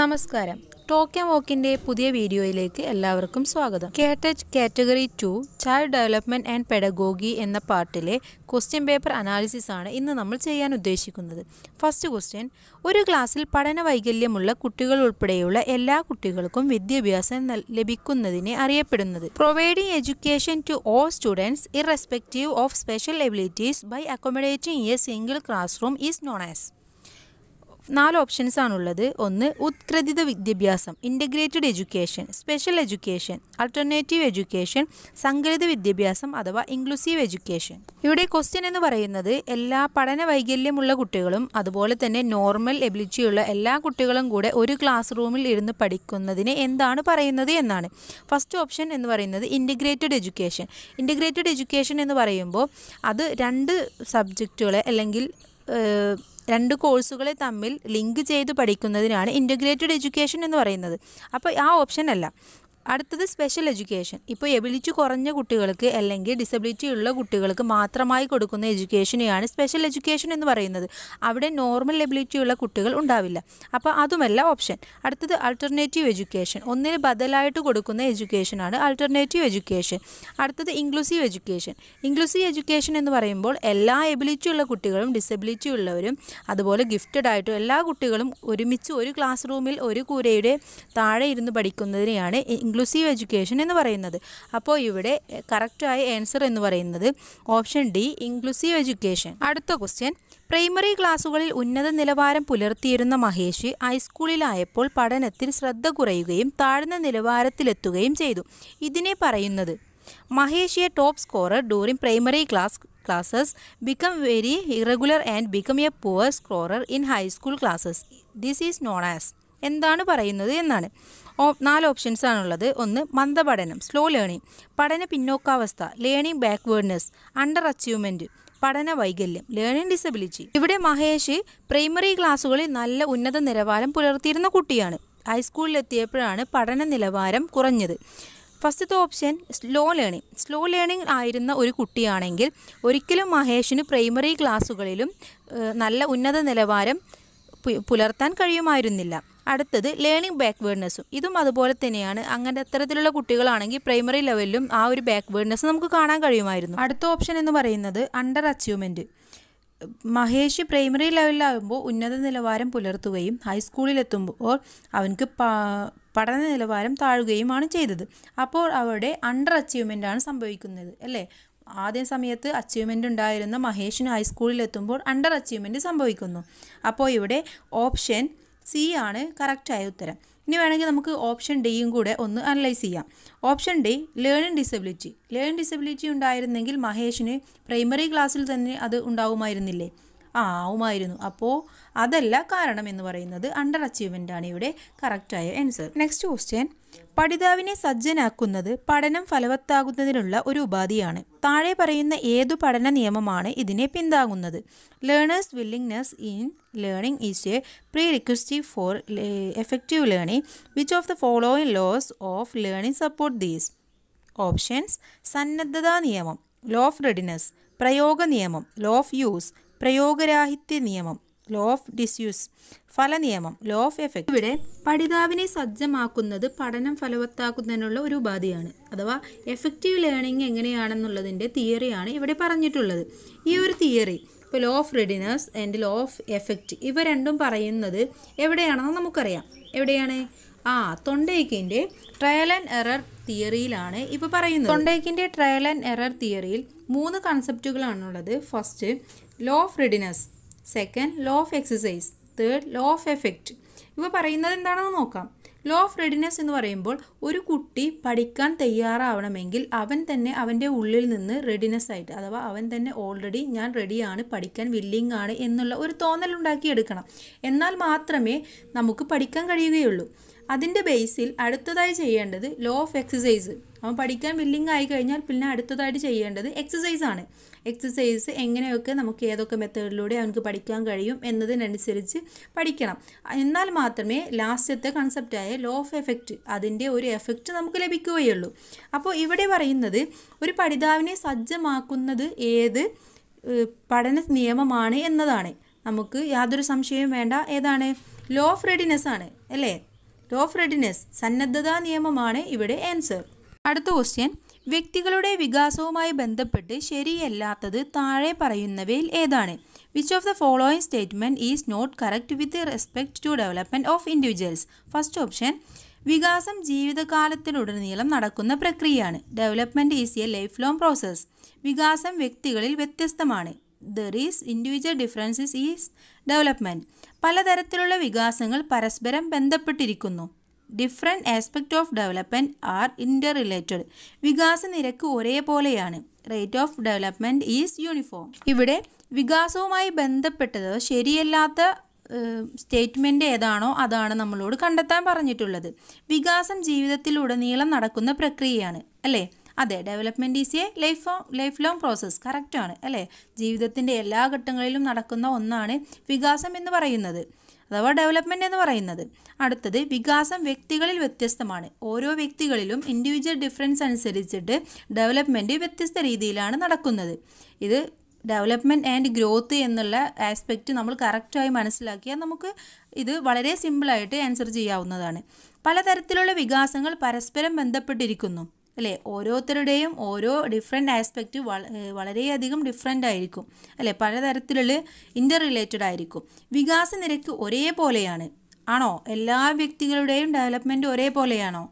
നമസ്കാരം ടോക്കിയ വോക്കിന്റെ പുതിയ വീഡിയോയിലേക്ക് എല്ലാവർക്കും സ്വാഗതം കേട്ടജ് category two child development and pedagogy എന്ന പാർട്ടിലെ ക്വസ്റ്റ്യൻ പേപ്പർ അനാലിസിസ് ആണ് ഇന്ന് നമ്മൾ ചെയ്യാൻ ഉദ്ദേശിക്കുന്നത് ഫസ്റ്റ് ക്വസ്റ്റ്യൻ ഒരു ക്ലാസ്സിൽ പഠന വൈകല്യമുള്ള കുട്ടികൾ ഉൾപ്പെടെയുള്ള എല്ലാ കുട്ടികൾക്കും വിദ്യാഭ്യാസം ലഭിക്കുന്നതിനെ അറിയപ്പെടുന്നത് providing education to all students irrespective of special abilities by accommodating a single class room is known as നാല് ഓപ്ഷൻസ് ആണുള്ളത് ഒന്ന് ഉത്കൃതിത വിദ്യാഭ്യാസം integrated education special education alternative education സംഘടിത വിദ്യാഭ്യാസം അഥവാ ഇൻക്ലൂസീവ് എഡ്യൂക്കേഷൻ ഇവിടെ ക്വസ്റ്റ്യൻ എന്ന് പറയുന്നത് എല്ലാ പഠന വൈകല്യമുള്ള കുട്ടികളും അതുപോലെ തന്നെ നോർമൽ എബിലിറ്റിയുള്ള എല്ലാ കുട്ടികളും കൂടെ ഒരു ക്ലാസ് റൂമിൽ ഇരുന്ന് പഠിക്കുന്നതിന് എന്താണ് പറയുന്നത് എന്നാണ് ഫസ്റ്റ് ഓപ്ഷൻ എന്ന് പറയുന്നത് ഇൻ്റഗ്രേറ്റഡ് എഡ്യൂക്കേഷൻ ഇൻ്റഗ്രേറ്റഡ് എഡ്യൂക്കേഷൻ എന്ന് പറയുമ്പോൾ അത് രണ്ട് സബ്ജക്റ്റുകളെ അല്ലെങ്കിൽ രണ്ട് കോഴ്സുകളെ തമ്മിൽ ലിങ്ക് ചെയ്ത് പഠിക്കുന്നതിനാണ് ഇൻറ്റഗ്രേറ്റഡ് എഡ്യൂക്കേഷൻ എന്ന് പറയുന്നത് അപ്പോൾ ആ ഓപ്ഷൻ അല്ല അടുത്തത് സ്പെഷ്യൽ എഡ്യൂക്കേഷൻ ഇപ്പോൾ എബിലിറ്റി കുറഞ്ഞ കുട്ടികൾക്ക് അല്ലെങ്കിൽ ഡിസബിലിറ്റി ഉള്ള കുട്ടികൾക്ക് മാത്രമായി കൊടുക്കുന്ന എഡ്യൂക്കേഷനെയാണ് സ്പെഷ്യൽ എഡ്യൂക്കേഷൻ എന്ന് പറയുന്നത് അവിടെ നോർമൽ എബിലിറ്റി ഉള്ള കുട്ടികൾ ഉണ്ടാവില്ല അപ്പോൾ അതുമല്ല ഓപ്ഷൻ അടുത്തത് അൾട്ടർനേറ്റീവ് എഡ്യൂക്കേഷൻ ഒന്നിന് ബദലായിട്ട് കൊടുക്കുന്ന എഡ്യൂക്കേഷനാണ് അൾട്ടർനേറ്റീവ് എഡ്യൂക്കേഷൻ അടുത്തത് ഇൻക്ലൂസീവ് എഡ്യൂക്കേഷൻ ഇൻക്ലൂസീവ് എഡ്യൂക്കേഷൻ എന്ന് പറയുമ്പോൾ എല്ലാ എബിലിറ്റി ഉള്ള കുട്ടികളും ഡിസബിലിറ്റി ഉള്ളവരും അതുപോലെ ഗിഫ്റ്റഡ് ആയിട്ടും എല്ലാ കുട്ടികളും ഒരുമിച്ച് ഒരു ക്ലാസ് റൂമിൽ ഒരു കൂരയുടെ താഴെ ഇരുന്ന് പഠിക്കുന്നതിനെയാണ് ഇൻക്ലൂസീവ് എഡ്യൂക്കേഷൻ എന്ന് പറയുന്നത് അപ്പോൾ ഇവിടെ കറക്റ്റായ ആൻസർ എന്ന് പറയുന്നത് ഓപ്ഷൻ ഡി ഇൻക്ലൂസീവ് എഡ്യൂക്കേഷൻ അടുത്ത ക്വസ്റ്റ്യൻ പ്രൈമറി ക്ലാസ്സുകളിൽ ഉന്നത നിലവാരം പുലർത്തിയിരുന്ന മഹേഷ് ഹൈസ്കൂളിലായപ്പോൾ പഠനത്തിൽ ശ്രദ്ധ കുറയുകയും താഴ്ന്ന നിലവാരത്തിലെത്തുകയും ചെയ്തു ഇതിനെ പറയുന്നത് Mahesh a top scorer during primary class classes become very irregular and become a poor scorer in high school classes. This is known as എന്താണ് പറയുന്നത് എന്നാണ് നാല് ഓപ്ഷൻസ് ആണുള്ളത് ഒന്ന് മന്ദപഠനം സ്ലോ ലേണിംഗ് പഠന പിന്നോക്കാവസ്ഥ ലേണിംഗ് ബാക്ക്വേർഡ്നെസ് അണ്ടർ അച്ചീവ്മെൻറ്റ് പഠന വൈകല്യം ലേണിംഗ് ഡിസബിലിറ്റി ഇവിടെ മഹേഷ് പ്രൈമറി ക്ലാസ്സുകളിൽ നല്ല ഉന്നത നിലവാരം പുലർത്തിയിരുന്ന കുട്ടിയാണ് ഹൈസ്കൂളിലെത്തിയപ്പോഴാണ് പഠന നിലവാരം കുറഞ്ഞത് ഫസ്റ്റത്തെ option slow learning slow learning ആയിരുന്ന ഒരു കുട്ടിയാണെങ്കിൽ ഒരിക്കലും മഹേഷിന് പ്രൈമറി ക്ലാസ്സുകളിലും നല്ല ഉന്നത നിലവാരം പുലർത്താൻ കഴിയുമായിരുന്നില്ല അടുത്തത് ലേണിംഗ് ബാക്ക്വേർഡ്നെസ്സും ഇതും അതുപോലെ തന്നെയാണ് അങ്ങനെ അത്തരത്തിലുള്ള കുട്ടികളാണെങ്കിൽ പ്രൈമറി ലെവലിലും ആ ഒരു ബാക്ക്വേർഡ്നെസ് നമുക്ക് കാണാൻ കഴിയുമായിരുന്നു അടുത്ത ഓപ്ഷൻ എന്ന് പറയുന്നത് അണ്ടർ അച്ചീവ്മെൻറ്റ് മഹേഷ് പ്രൈമറി ലെവലിലാകുമ്പോൾ ഉന്നത നിലവാരം പുലർത്തുകയും ഹൈസ്കൂളിലെത്തുമ്പോൾ അവനക്ക് പഠന നിലവാരം താഴുകയുമാണ് ചെയ്തത് അപ്പോൾ അവിടെ അണ്ടർ അച്ചീവ്മെൻ്റ് ആണ് സംഭവിക്കുന്നത് അല്ലേ ആദ്യ സമയത്ത് അച്ചീവ്മെൻ്റ് ഉണ്ടായിരുന്ന മഹേഷിന് ഹൈസ്കൂളിലെത്തുമ്പോൾ അണ്ടർ അച്ചീവ്മെൻറ്റ് സംഭവിക്കുന്നു അപ്പോൾ ഇവിടെ ഓപ്ഷൻ സി ആണ് കറക്റ്റായ ഉത്തരം ഇനി വേണമെങ്കിൽ നമുക്ക് ഓപ്ഷൻ ഡിയും കൂടെ ഒന്ന് അനലൈസ് ചെയ്യാം option D learning disability learning disability ഉണ്ടായിരുന്നെങ്കിൽ മഹേഷിന് പ്രൈമറി ക്ലാസ്സിൽ തന്നെ അത് ഉണ്ടാവുമായിരുന്നില്ലേ ആവുമായിരുന്നു അപ്പോൾ അതല്ല കാരണം എന്ന് പറയുന്നത് അണ്ടർ അച്ചീവ്മെൻ്റ് ആണ് ഇവിടെ കറക്റ്റായ ആൻസർ നെക്സ്റ്റ് ക്വസ്റ്റ്യൻ പഠിതാവിനെ സജ്ജനാക്കുന്നത് പഠനം ഫലവത്താകുന്നതിനുള്ള ഒരു ഉപാധിയാണ് താഴെ പറയുന്ന ഏതു പഠന നിയമമാണ് ഇതിനെ പിന്താങ്ങുന്നത് learners willingness in learning is a prerequisite for effective learning which of the following laws of learning support these options സന്നദ്ധതാ നിയമം ലോ ഓഫ് റെഡിനെസ് പ്രയോഗ നിയമം ലോ ഓഫ് യൂസ് പ്രയോഗരാഹിത്യ നിയമം ലോ ഓഫ് ഡിസ്യൂസ് ഫലനിയമം ലോ ഓഫ് എഫക്റ്റ് ഇവിടെ പഠിതാവിനെ സജ്ജമാക്കുന്നത് പഠനം ഫലവത്താക്കുന്നതിനുള്ള ഒരു ഉപാധിയാണ് അഥവാ എഫക്റ്റീവ് ലേണിംഗ് എങ്ങനെയാണെന്നുള്ളതിൻ്റെ തിയറിയാണ് ഇവിടെ പറഞ്ഞിട്ടുള്ളത് ഈ ഒരു തിയറി ഇപ്പോൾ law of readiness and law of effect ഇവ രണ്ടും പറയുന്നത് എവിടെയാണെന്ന് നമുക്കറിയാം എവിടെയാണ് ആ തൊണ്ടേക്കിൻ്റെ ട്രയൽ ആൻഡ് എറർ തിയറിയിലാണ് ഇപ്പോൾ പറയുന്നത് തൊണ്ടേക്കിൻ്റെ ട്രയൽ ആൻഡ് എറർ തിയറിയിൽ മൂന്ന് കൺസെപ്റ്റുകളാണുള്ളത് first law of readiness second law of exercise third law of effect ഇപ്പോൾ പറയുന്നത് എന്താണെന്ന് നോക്കാം ലോ ഓഫ് റെഡിനെസ് എന്ന് പറയുമ്പോൾ ഒരു കുട്ടി പഠിക്കാൻ തയ്യാറാവണമെങ്കിൽ അവൻ തന്നെ അവൻ്റെ ഉള്ളിൽ നിന്ന് റെഡിനെസ് ആയിട്ട് അഥവാ അവൻ തന്നെ ഓൾറെഡി ഞാൻ റെഡിയാണ് പഠിക്കാൻ വില്ലിംഗ് ആണ് എന്നുള്ള ഒരു എടുക്കണം എന്നാൽ മാത്രമേ നമുക്ക് പഠിക്കാൻ കഴിയുകയുള്ളൂ അതിൻ്റെ ബേസിൽ അടുത്തതായി ചെയ്യേണ്ടത് ലോ ഓഫ് എക്സസൈസ് അവൻ പഠിക്കാൻ വില്ലിംഗ് ആയി കഴിഞ്ഞാൽ പിന്നെ അടുത്തതായിട്ട് ചെയ്യേണ്ടത് എക്സസൈസ് ആണ് എക്സസൈസ് എങ്ങനെയൊക്കെ നമുക്ക് ഏതൊക്കെ മെത്തേഡിലൂടെ അവനക്ക് പഠിക്കാൻ കഴിയും എന്നതിനനുസരിച്ച് പഠിക്കണം എന്നാൽ മാത്രമേ ലാസ്റ്റത്തെ കൺസെപ്റ്റായ ലോ ഓഫ് എഫക്റ്റ് അതിൻ്റെ ഒരു എഫക്റ്റ് നമുക്ക് ലഭിക്കുകയുള്ളൂ അപ്പോൾ ഇവിടെ പറയുന്നത് ഒരു പഠിതാവിനെ സജ്ജമാക്കുന്നത് ഏത് പഠന നിയമമാണ് എന്നതാണ് നമുക്ക് യാതൊരു സംശയവും വേണ്ട ഏതാണ് ലോ ഓഫ് റെഡിനെസ് ആണ് അല്ലേ ഓഫ് റെഡിനെസ് സന്നദ്ധതാ നിയമമാണ് ഇവിടെ ആൻസർ അടുത്ത ക്വസ്റ്റ്യൻ വ്യക്തികളുടെ വികാസവുമായി ബന്ധപ്പെട്ട് ശരിയല്ലാത്തത് താഴെ പറയുന്നവയിൽ ഏതാണ് which of the following statement is not correct with respect to development of individuals first option വികാസം ജീവിതകാലത്തിലുടനീളം നടക്കുന്ന പ്രക്രിയയാണ് development is a life long process വികാസം വ്യക്തികളിൽ വ്യത്യസ്തമാണ് there is individual differences is development പലതരത്തിലുള്ള വികാസങ്ങൾ പരസ്പരം ബന്ധപ്പെട്ടിരിക്കുന്നു different aspect of development are interrelated വികാസ നിരക്ക് ഒരേപോലെയാണ് rate of development is uniform ഇവിടെ വികാസവുമായി ബന്ധപ്പെട്ടത് ശരിയല്ലാത്ത സ്റ്റേറ്റ്മെൻ്റ് ഏതാണോ അതാണ് നമ്മളോട് കണ്ടെത്താൻ പറഞ്ഞിട്ടുള്ളത് വികാസം ജീവിതത്തിലുടനീളം നടക്കുന്ന പ്രക്രിയയാണ് അല്ലേ അതെ development is a life life long process കറക്റ്റാണ് അല്ലേ ജീവിതത്തിൻ്റെ എല്ലാ ഘട്ടങ്ങളിലും നടക്കുന്ന ഒന്നാണ് വികാസം എന്ന് പറയുന്നത് അഥവാ ഡെവലപ്മെൻറ്റ് എന്ന് പറയുന്നത് അടുത്തത് വികാസം വ്യക്തികളിൽ വ്യത്യസ്തമാണ് ഓരോ വ്യക്തികളിലും ഇൻഡിവിജ്വൽ ഡിഫറൻസ് അനുസരിച്ചിട്ട് ഡെവലപ്മെൻറ്റ് വ്യത്യസ്ത രീതിയിലാണ് നടക്കുന്നത് ഇത് ഡെവലപ്മെൻറ്റ് ആൻഡ് ഗ്രോത്ത് എന്നുള്ള ആസ്പെക്റ്റ് നമ്മൾ കറക്റ്റായി മനസ്സിലാക്കിയാൽ നമുക്ക് ഇത് വളരെ സിമ്പിളായിട്ട് ആൻസർ ചെയ്യാവുന്നതാണ് പലതരത്തിലുള്ള വികാസങ്ങൾ പരസ്പരം ബന്ധപ്പെട്ടിരിക്കുന്നു അല്ലേ ഓരോരുത്തരുടെയും ഓരോ ഡിഫറെൻ്റ് ആസ്പെക്റ്റ് വളരെയധികം ഡിഫറെൻ്റ് ആയിരിക്കും അല്ലേ പലതരത്തിലുള്ള ഇൻ്റർ റിലേറ്റഡ് ആയിരിക്കും വികാസ നിരക്ക് ഒരേപോലെയാണ് ആണോ എല്ലാ വ്യക്തികളുടെയും ഡെവലപ്മെൻറ്റ് ഒരേപോലെയാണോ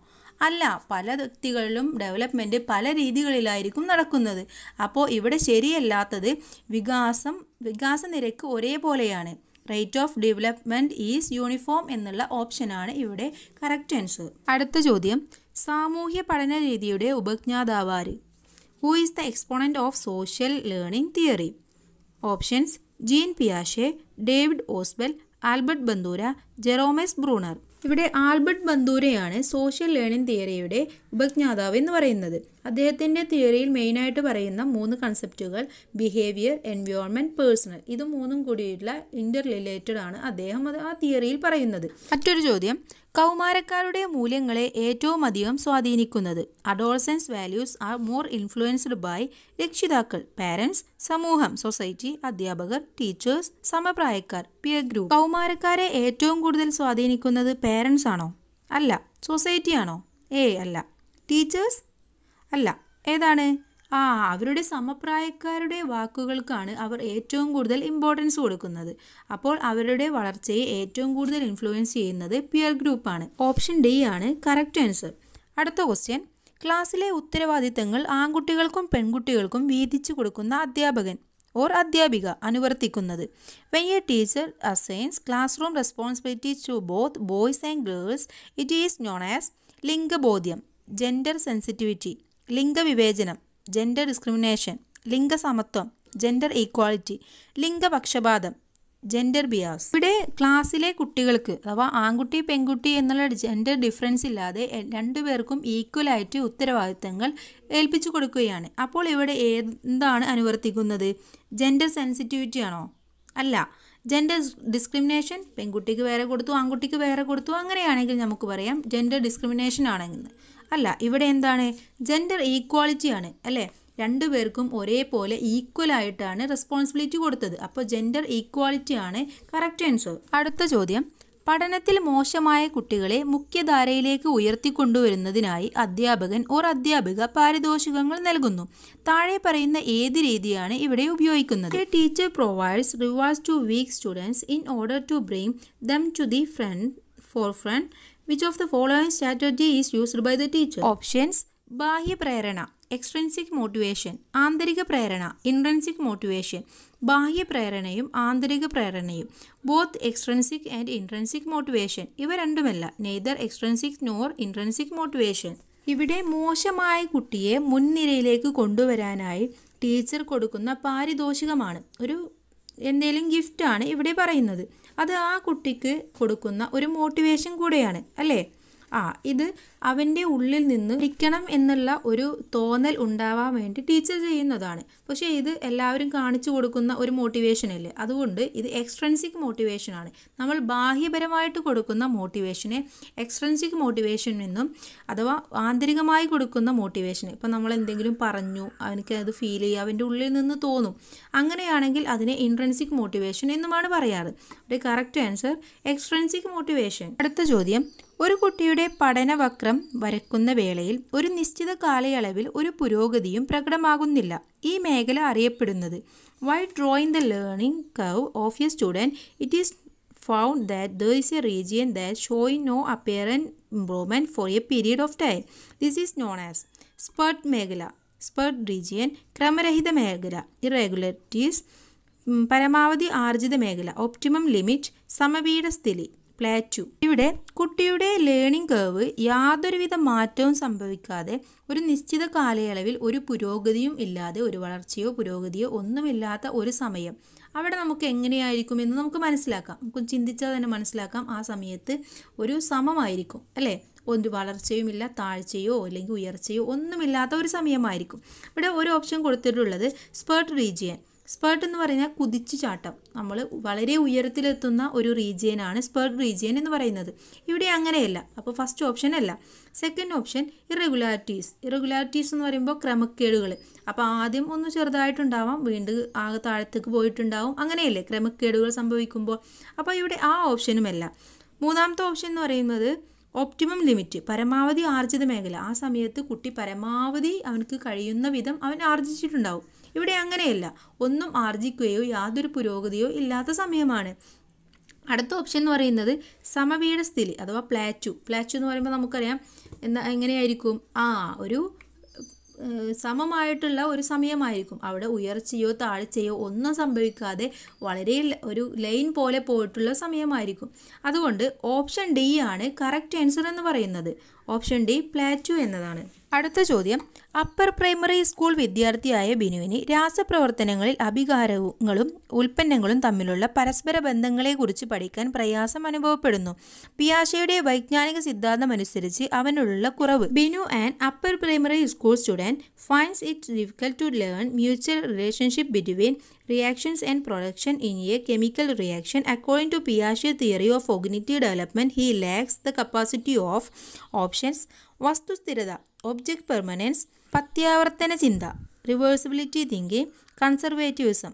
അല്ല പല വ്യക്തികളിലും ഡെവലപ്മെൻറ്റ് പല രീതികളിലായിരിക്കും നടക്കുന്നത് അപ്പോൾ ഇവിടെ ശരിയല്ലാത്തത് വികാസം വികാസ നിരക്ക് ഒരേപോലെയാണ് rate of development is uniform എന്നുള്ള ഓപ്ഷനാണ് ഇവിടെ കറക്റ്റ് ആൻസർ അടുത്ത ചോദ്യം സാമൂഹ്യ പഠന രീതിയുടെ ഉപജ്ഞാതാവാര് who is the exponent of social learning theory options Jean പിയാഷെ David Ausubel Albert Bandura Jerome S Bruner ഇവിടെ ആൽബർട്ട് ബന്ദൂരയാണ് സോഷ്യൽ ലേണിംഗ് തിയറിയുടെ ഉപജ്ഞാതാവ് എന്ന് പറയുന്നത് അദ്ദേഹത്തിൻ്റെ തിയറിയിൽ മെയിനായിട്ട് പറയുന്ന മൂന്ന് കൺസെപ്റ്റുകൾ ബിഹേവിയർ എൻവയോൺമെന്റ് പേഴ്സണൽ ഇത് മൂന്നും കൂടിയിട്ടുള്ള ഇൻ്റർ റിലേറ്റഡ് ആണ് അദ്ദേഹം അത് ആ തിയറിയിൽ പറയുന്നത് മറ്റൊരു ചോദ്യം കൗമാരക്കാരുടെ മൂല്യങ്ങളെ ഏറ്റവും അധികം സ്വാധീനിക്കുന്നത് adolescence values are more influenced by രക്ഷിതാക്കൾ പാരൻസ് സമൂഹം സൊസൈറ്റി അധ്യാപകർ ടീച്ചേഴ്സ് സമപ്രായക്കാർ പിയർ ഗ്രൂപ്പ് കൗമാരക്കാരെ ഏറ്റവും കൂടുതൽ സ്വാധീനിക്കുന്നത് പേരൻസ് ആണോ അല്ല സൊസൈറ്റി ആണോ ഏ അല്ല ടീച്ചേഴ്സ് അല്ല ഏതാണ് ആ അവരുടെ സമപ്രായക്കാരുടെ വാക്കുകൾക്കാണ് അവർ ഏറ്റവും കൂടുതൽ ഇമ്പോർട്ടൻസ് കൊടുക്കുന്നത് അപ്പോൾ അവരുടെ വളർച്ചയെ ഏറ്റവും കൂടുതൽ ഇൻഫ്ലുവൻസ് ചെയ്യുന്നത് പിയർ ഗ്രൂപ്പാണ് ഓപ്ഷൻ ഡി ആണ് കറക്റ്റ് ആൻസർ അടുത്ത ക്വസ്റ്റ്യൻ ക്ലാസ്സിലെ ഉത്തരവാദിത്തങ്ങൾ ആൺകുട്ടികൾക്കും പെൺകുട്ടികൾക്കും വീതിച്ചു കൊടുക്കുന്ന അധ്യാപകൻ ഓർ അധ്യാപിക അനുവർത്തിക്കുന്നത് when a teacher assigns classroom responsibility to both boys and girls it is known as ലിംഗബോധ്യം ജെൻഡർ സെൻസിറ്റിവിറ്റി ലിംഗവിവേചനം ജെൻഡർ ഡിസ്ക്രിമിനേഷൻ ലിംഗസമത്വം ജെൻഡർ ഈക്വാളിറ്റി ലിംഗപക്ഷപാതം ജെൻഡർ ബിയാസ് ഇവിടെ ക്ലാസ്സിലെ കുട്ടികൾക്ക് അഥവാ ആൺകുട്ടി പെൺകുട്ടി എന്നുള്ള ജെൻഡർ ഡിഫറൻസ് ഇല്ലാതെ രണ്ടുപേർക്കും ഈക്വലായിട്ട് ഉത്തരവാദിത്തങ്ങൾ ഏൽപ്പിച്ചു കൊടുക്കുകയാണ് അപ്പോൾ ഇവിടെ എന്താണ് അനുവർത്തിക്കുന്നത് ജെൻഡർ സെൻസിറ്റിവിറ്റി ആണോ അല്ല ജെൻഡർ ഡിസ്ക്രിമിനേഷൻ പെൺകുട്ടിക്ക് വേറെ കൊടുത്തു ആൺകുട്ടിക്ക് വേറെ കൊടുത്തു അങ്ങനെയാണെങ്കിൽ നമുക്ക് പറയാം ജെൻഡർ ഡിസ്ക്രിമിനേഷൻ ആണെന്ന് അല്ല ഇവിടെ എന്താണ് ജെൻഡർ ഈക്വാളിറ്റി ആണ് അല്ലേ രണ്ടുപേർക്കും ഒരേപോലെ ഈക്വലായിട്ടാണ് റെസ്പോൺസിബിലിറ്റി കൊടുത്തത് അപ്പോൾ ജെൻഡർ ഈക്വാലിറ്റി ആണ് കറക്റ്റ് ആൻസർ അടുത്ത ചോദ്യം പഠനത്തിൽ മോശമായ കുട്ടികളെ മുഖ്യധാരയിലേക്ക് ഉയർത്തിക്കൊണ്ടുവരുന്നതിനായി അധ്യാപകൻ ഓർ അധ്യാപിക പാരിതോഷികങ്ങൾ നൽകുന്നു താഴെ പറയുന്ന ഏത് രീതിയാണ് ഇവിടെ ഉപയോഗിക്കുന്നത് teacher provides rewards to weak students in order to bring them to the front forefront which of the following strategy is used by the teacher options ബാഹ്യ പ്രേരണ എക്സ്ട്രൻസിക് മോട്ടിവേഷൻ ആന്തരിക പ്രേരണ ഇൻട്രൻസിക് മോട്ടിവേഷൻ ബാഹ്യ പ്രേരണയും ആന്തരിക പ്രേരണയും both extrinsic and intrinsic motivation ഇവ രണ്ടുമല്ല neither extrinsic nor intrinsic motivation ഇവിടെ മോശമായ കുട്ടിയെ മുൻനിരയിലേക്ക് കൊണ്ടുവരാനായി ടീച്ചർ കൊടുക്കുന്ന പാരിതോഷികമാണ് ഒരു എന്തെങ്കിലും ഗിഫ്റ്റാണ് ഇവിടെ പറയുന്നത് അത് ആ കുട്ടിക്ക് കൊടുക്കുന്ന ഒരു മോട്ടിവേഷൻ കൂടെയാണ് അല്ലേ ആ ഇത് അവൻ്റെ ഉള്ളിൽ നിന്ന് പഠിക്കണം എന്നുള്ള ഒരു തോന്നൽ ഉണ്ടാവാൻ വേണ്ടി ടീച്ചർ ചെയ്യുന്നതാണ് പക്ഷേ ഇത് എല്ലാവരും കാണിച്ചു കൊടുക്കുന്ന ഒരു മോട്ടിവേഷൻ അല്ലേ അതുകൊണ്ട് ഇത് എക്സ്ട്രൻസിക് മോട്ടിവേഷനാണ് നമ്മൾ ബാഹ്യപരമായിട്ട് കൊടുക്കുന്ന മോട്ടിവേഷനെ എക്സ്ട്രൻസിക് മോട്ടിവേഷൻ എന്നും അഥവാ ആന്തരികമായി കൊടുക്കുന്ന മോട്ടിവേഷൻ ഇപ്പം നമ്മൾ എന്തെങ്കിലും പറഞ്ഞു അവനക്ക് അത് ഫീൽ ചെയ്യുക അവൻ്റെ ഉള്ളിൽ നിന്ന് തോന്നും അങ്ങനെയാണെങ്കിൽ അതിനെ ഇൻട്രൻസിക് മോട്ടിവേഷൻ എന്നുമാണ് പറയാറ് ഒരു കറക്റ്റ് ആൻസർ എക്സ്ട്രൻസിക് മോട്ടിവേഷൻ അടുത്ത ചോദ്യം ഒരു കുട്ടിയുടെ പഠനവക്രം ചിത്രം വരക്കുന്ന വേളയിൽ ഒരു നിശ്ചിത കാലയളവിൽ ഒരു പുരോഗതിയും പ്രകടമാകുന്നില്ല ഈ മേഖല അറിയപ്പെടുന്നത് while drawing the learning curve of a student it is found that there is a region that showing no apparent improvement for a period of time this is known as spurt മേഖല spurt region ക്രമരഹിത മേഖല ഇറഗുലറിറ്റീസ് പരമാവധി ആർജിത മേഖല optimum limit സ്ഥിതി പ്ലാറ്റു ഇവിടെ കുട്ടിയുടെ learning cave യാതൊരുവിധ മാറ്റവും സംഭവിക്കാതെ ഒരു നിശ്ചിത കാലയളവിൽ ഒരു പുരോഗതിയും ഇല്ലാതെ ഒരു വളർച്ചയോ പുരോഗതിയോ ഒന്നുമില്ലാത്ത ഒരു സമയം അവിടെ നമുക്ക് എങ്ങനെയായിരിക്കും എന്ന് നമുക്ക് മനസ്സിലാക്കാം നമുക്ക് ചിന്തിച്ചാൽ തന്നെ മനസ്സിലാക്കാം ആ സമയത്ത് ഒരു സമമായിരിക്കും അല്ലേ ഒരു വളർച്ചയുമില്ല താഴ്ചയോ അല്ലെങ്കിൽ ഉയർച്ചയോ ഒന്നുമില്ലാത്ത ഒരു സമയമായിരിക്കും ഇവിടെ ഒരു ഓപ്ഷൻ കൊടുത്തിട്ടുള്ളത് സ്പേർട്ട് റീജിയൻ സ്പേർട്ട് എന്ന് പറഞ്ഞാൽ കുതിച്ചു ചാട്ടം നമ്മൾ വളരെ ഉയരത്തിലെത്തുന്ന ഒരു റീജിയനാണ് സ്പേർട്ട് റീജിയൻ എന്ന് പറയുന്നത് ഇവിടെ അങ്ങനെയല്ല അപ്പോൾ ഫസ്റ്റ് ഓപ്ഷൻ അല്ല സെക്കൻഡ് ഓപ്ഷൻ ഇറഗുലാരിറ്റീസ് ഇറഗുലാരിറ്റീസ് എന്ന് പറയുമ്പോൾ ക്രമക്കേടുകൾ അപ്പോൾ ആദ്യം ഒന്ന് ചെറുതായിട്ടുണ്ടാവാം വീണ്ടും ആകെ താഴത്തേക്ക് പോയിട്ടുണ്ടാവും അങ്ങനെയല്ലേ ക്രമക്കേടുകൾ സംഭവിക്കുമ്പോൾ അപ്പോൾ ഇവിടെ ആ ഓപ്ഷനുമല്ല മൂന്നാമത്തെ ഓപ്ഷൻ എന്ന് പറയുന്നത് ഒപ്റ്റിമം ലിമിറ്റ് പരമാവധി ആർജിത മേഖല ആ സമയത്ത് കുട്ടി പരമാവധി അവനക്ക് കഴിയുന്ന വിധം അവൻ ആർജിച്ചിട്ടുണ്ടാവും ഇവിടെ അങ്ങനെയല്ല ഒന്നും ആർജിക്കുകയോ യാതൊരു പുരോഗതിയോ ഇല്ലാത്ത സമയമാണ് അടുത്ത ഓപ്ഷൻ എന്ന് പറയുന്നത് സമവീട സ്ഥിതി അഥവാ പ്ലാറ്റു പ്ലാറ്റു എന്ന് പറയുമ്പോൾ നമുക്കറിയാം എന്താ എങ്ങനെയായിരിക്കും ആ ഒരു സമമായിട്ടുള്ള ഒരു സമയമായിരിക്കും അവിടെ ഉയർച്ചയോ താഴ്ചയോ ഒന്നും സംഭവിക്കാതെ വളരെ ഒരു ലൈൻ പോലെ പോയിട്ടുള്ള സമയമായിരിക്കും അതുകൊണ്ട് ഓപ്ഷൻ ഡി ആണ് കറക്റ്റ് ആൻസർ എന്ന് പറയുന്നത് ഓപ്ഷൻ ഡി പ്ലാറ്റു എന്നതാണ് അടുത്ത ചോദ്യം അപ്പർ പ്രൈമറി സ്കൂൾ വിദ്യാർത്ഥിയായ ബിനുവിന് രാസപ്രവർത്തനങ്ങളിൽ അഭികാരങ്ങളും ഉൽപ്പന്നങ്ങളും തമ്മിലുള്ള പരസ്പര ബന്ധങ്ങളെക്കുറിച്ച് പഠിക്കാൻ പ്രയാസം അനുഭവപ്പെടുന്നു പിയാശയുടെ വൈജ്ഞാനിക സിദ്ധാന്തം അനുസരിച്ച് അവനുള്ള കുറവ് Binu and upper primary school student finds it difficult to learn mutual relationship between reactions and production in a chemical reaction according to പിയാഷ്യ theory of cognitive development he lacks the capacity of options വസ്തുസ്ഥിരത object permanence പ്രത്യാവർത്തന ചിന്ത reversibility thinking കൺസർവേറ്റീവിസം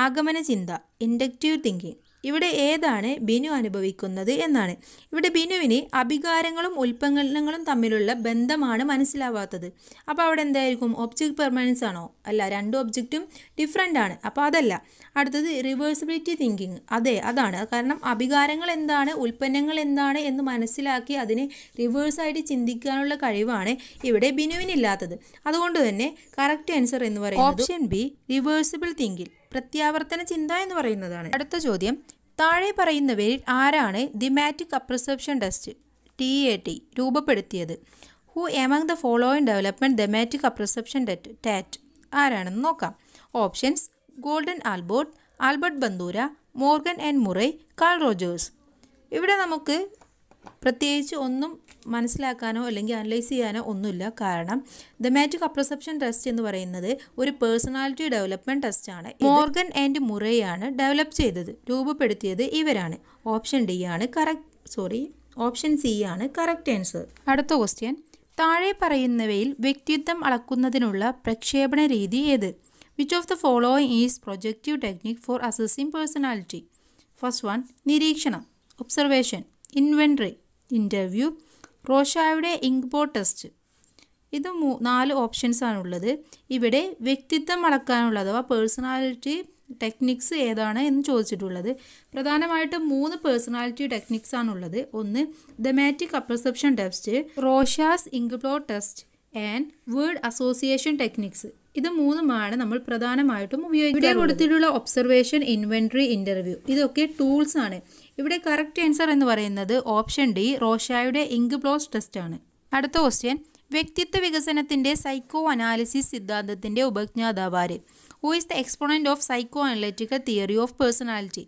ആഗമന ചിന്ത inductive thinking ഇവിടെ ഏതാണ് ബിനു അനുഭവിക്കുന്നത് എന്നാണ് ഇവിടെ ബിനുവിന് അഭികാരങ്ങളും ഉൽപ്പന്നങ്ങളും തമ്മിലുള്ള ബന്ധമാണ് മനസ്സിലാവാത്തത് അപ്പോൾ അവിടെ എന്തായിരിക്കും ഒബ്ജക്റ്റ് പെർമനൻസ് ആണോ അല്ല രണ്ട് ഒബ്ജക്റ്റും ഡിഫറെൻ്റ് ആണ് അപ്പോൾ അതല്ല അടുത്തത് റിവേഴ്സിബിലിറ്റി തിങ്കിങ് അതെ അതാണ് കാരണം അഭികാരങ്ങൾ എന്താണ് ഉൽപ്പന്നങ്ങൾ എന്താണ് എന്ന് മനസ്സിലാക്കി അതിനെ റിവേഴ്സായിട്ട് ചിന്തിക്കാനുള്ള കഴിവാണ് ഇവിടെ ബിനുവിനില്ലാത്തത് അതുകൊണ്ട് തന്നെ കറക്റ്റ് ആൻസർ എന്ന് പറയുന്നത് ഓപ്ഷൻ ബി റിവേഴ്സിബിൾ തിങ്കിങ് പ്രത്യാവർത്തന ചിന്ത എന്ന് പറയുന്നതാണ് അടുത്ത ചോദ്യം താഴെ പറയുന്നവരിൽ ആരാണ് thematic apperception test T A T രൂപപ്പെടുത്തിയത് who among the following development thematic apperception ടെറ്റ് ടാറ്റ് ആരാണെന്ന് നോക്കാം options Gordon Allport Albert Bandura Morgan and Murray Carl Rogers ഇവിടെ നമുക്ക് പ്രത്യേകിച്ച് ഒന്നും മനസ്സിലാക്കാനോ അല്ലെങ്കിൽ അനലൈസ് ചെയ്യാനോ ഒന്നുമില്ല കാരണം മാറ്റിക് അപ്രസെപ്ഷൻ ടെസ്റ്റ് എന്ന് പറയുന്നത് ഒരു പേഴ്സണാലിറ്റി ഡെവലപ്മെൻറ്റ് ടെസ്റ്റാണ് മോർഗൻ ആൻഡ് മുറയാണ് ഡെവലപ്പ് ചെയ്തത് രൂപപ്പെടുത്തിയത് ഇവരാണ് ഓപ്ഷൻ ഡി ആണ് കറക്റ്റ് സോറി ഓപ്ഷൻ സി ആണ് കറക്റ്റ് ആൻസർ അടുത്ത ക്വസ്റ്റ്യൻ താഴെ പറയുന്നവയിൽ വ്യക്തിത്വം അളക്കുന്നതിനുള്ള പ്രക്ഷേപണ രീതി ഏത് which of the following is projective technique for assessing personality first one നിരീക്ഷണം ഒബ്സർവേഷൻ ഇൻവെൻട്രി ഇൻ്റർവ്യൂ റോഷായുടെ ഇങ്ക്ബോ ടെസ്റ്റ് ഇത് മൂ നാല് ഉള്ളത് ഇവിടെ വ്യക്തിത്വം അളക്കാനുള്ള അഥവാ പേഴ്സണാലിറ്റി ടെക്നിക്സ് ഏതാണ് എന്ന് ചോദിച്ചിട്ടുള്ളത് പ്രധാനമായിട്ടും മൂന്ന് പേഴ്സണാലിറ്റി ടെക്നിക്സ് ആണുള്ളത് ഒന്ന് thematic apperception test Rorschach's inkblot test and word association techniques ഇത് മൂന്നുമാണ് നമ്മൾ പ്രധാനമായിട്ടും ഉപയോഗിക്കുന്നത് ഇവിടെ കൊടുത്തിട്ടുള്ള ഒബ്സർവേഷൻ ഇൻവെൻട്രി ഇൻ്റർവ്യൂ ഇതൊക്കെ ടൂൾസ് ആണ് ഇവിടെ കറക്റ്റ് ആൻസർ എന്ന് പറയുന്നത് ഓപ്ഷൻ ഡി റോഷായുടെ ഇങ്ക് ബ്ലോസ് ടെസ്റ്റ് ആണ് അടുത്ത ക്വസ്റ്റ്യൻ വ്യക്തിത്വ വികസനത്തിൻ്റെ സൈക്കോ അനാലിസിസ് സിദ്ധാന്തത്തിൻ്റെ ഉപജ്ഞാതാവാര് who is the exponent of psychoanalytical theory of personality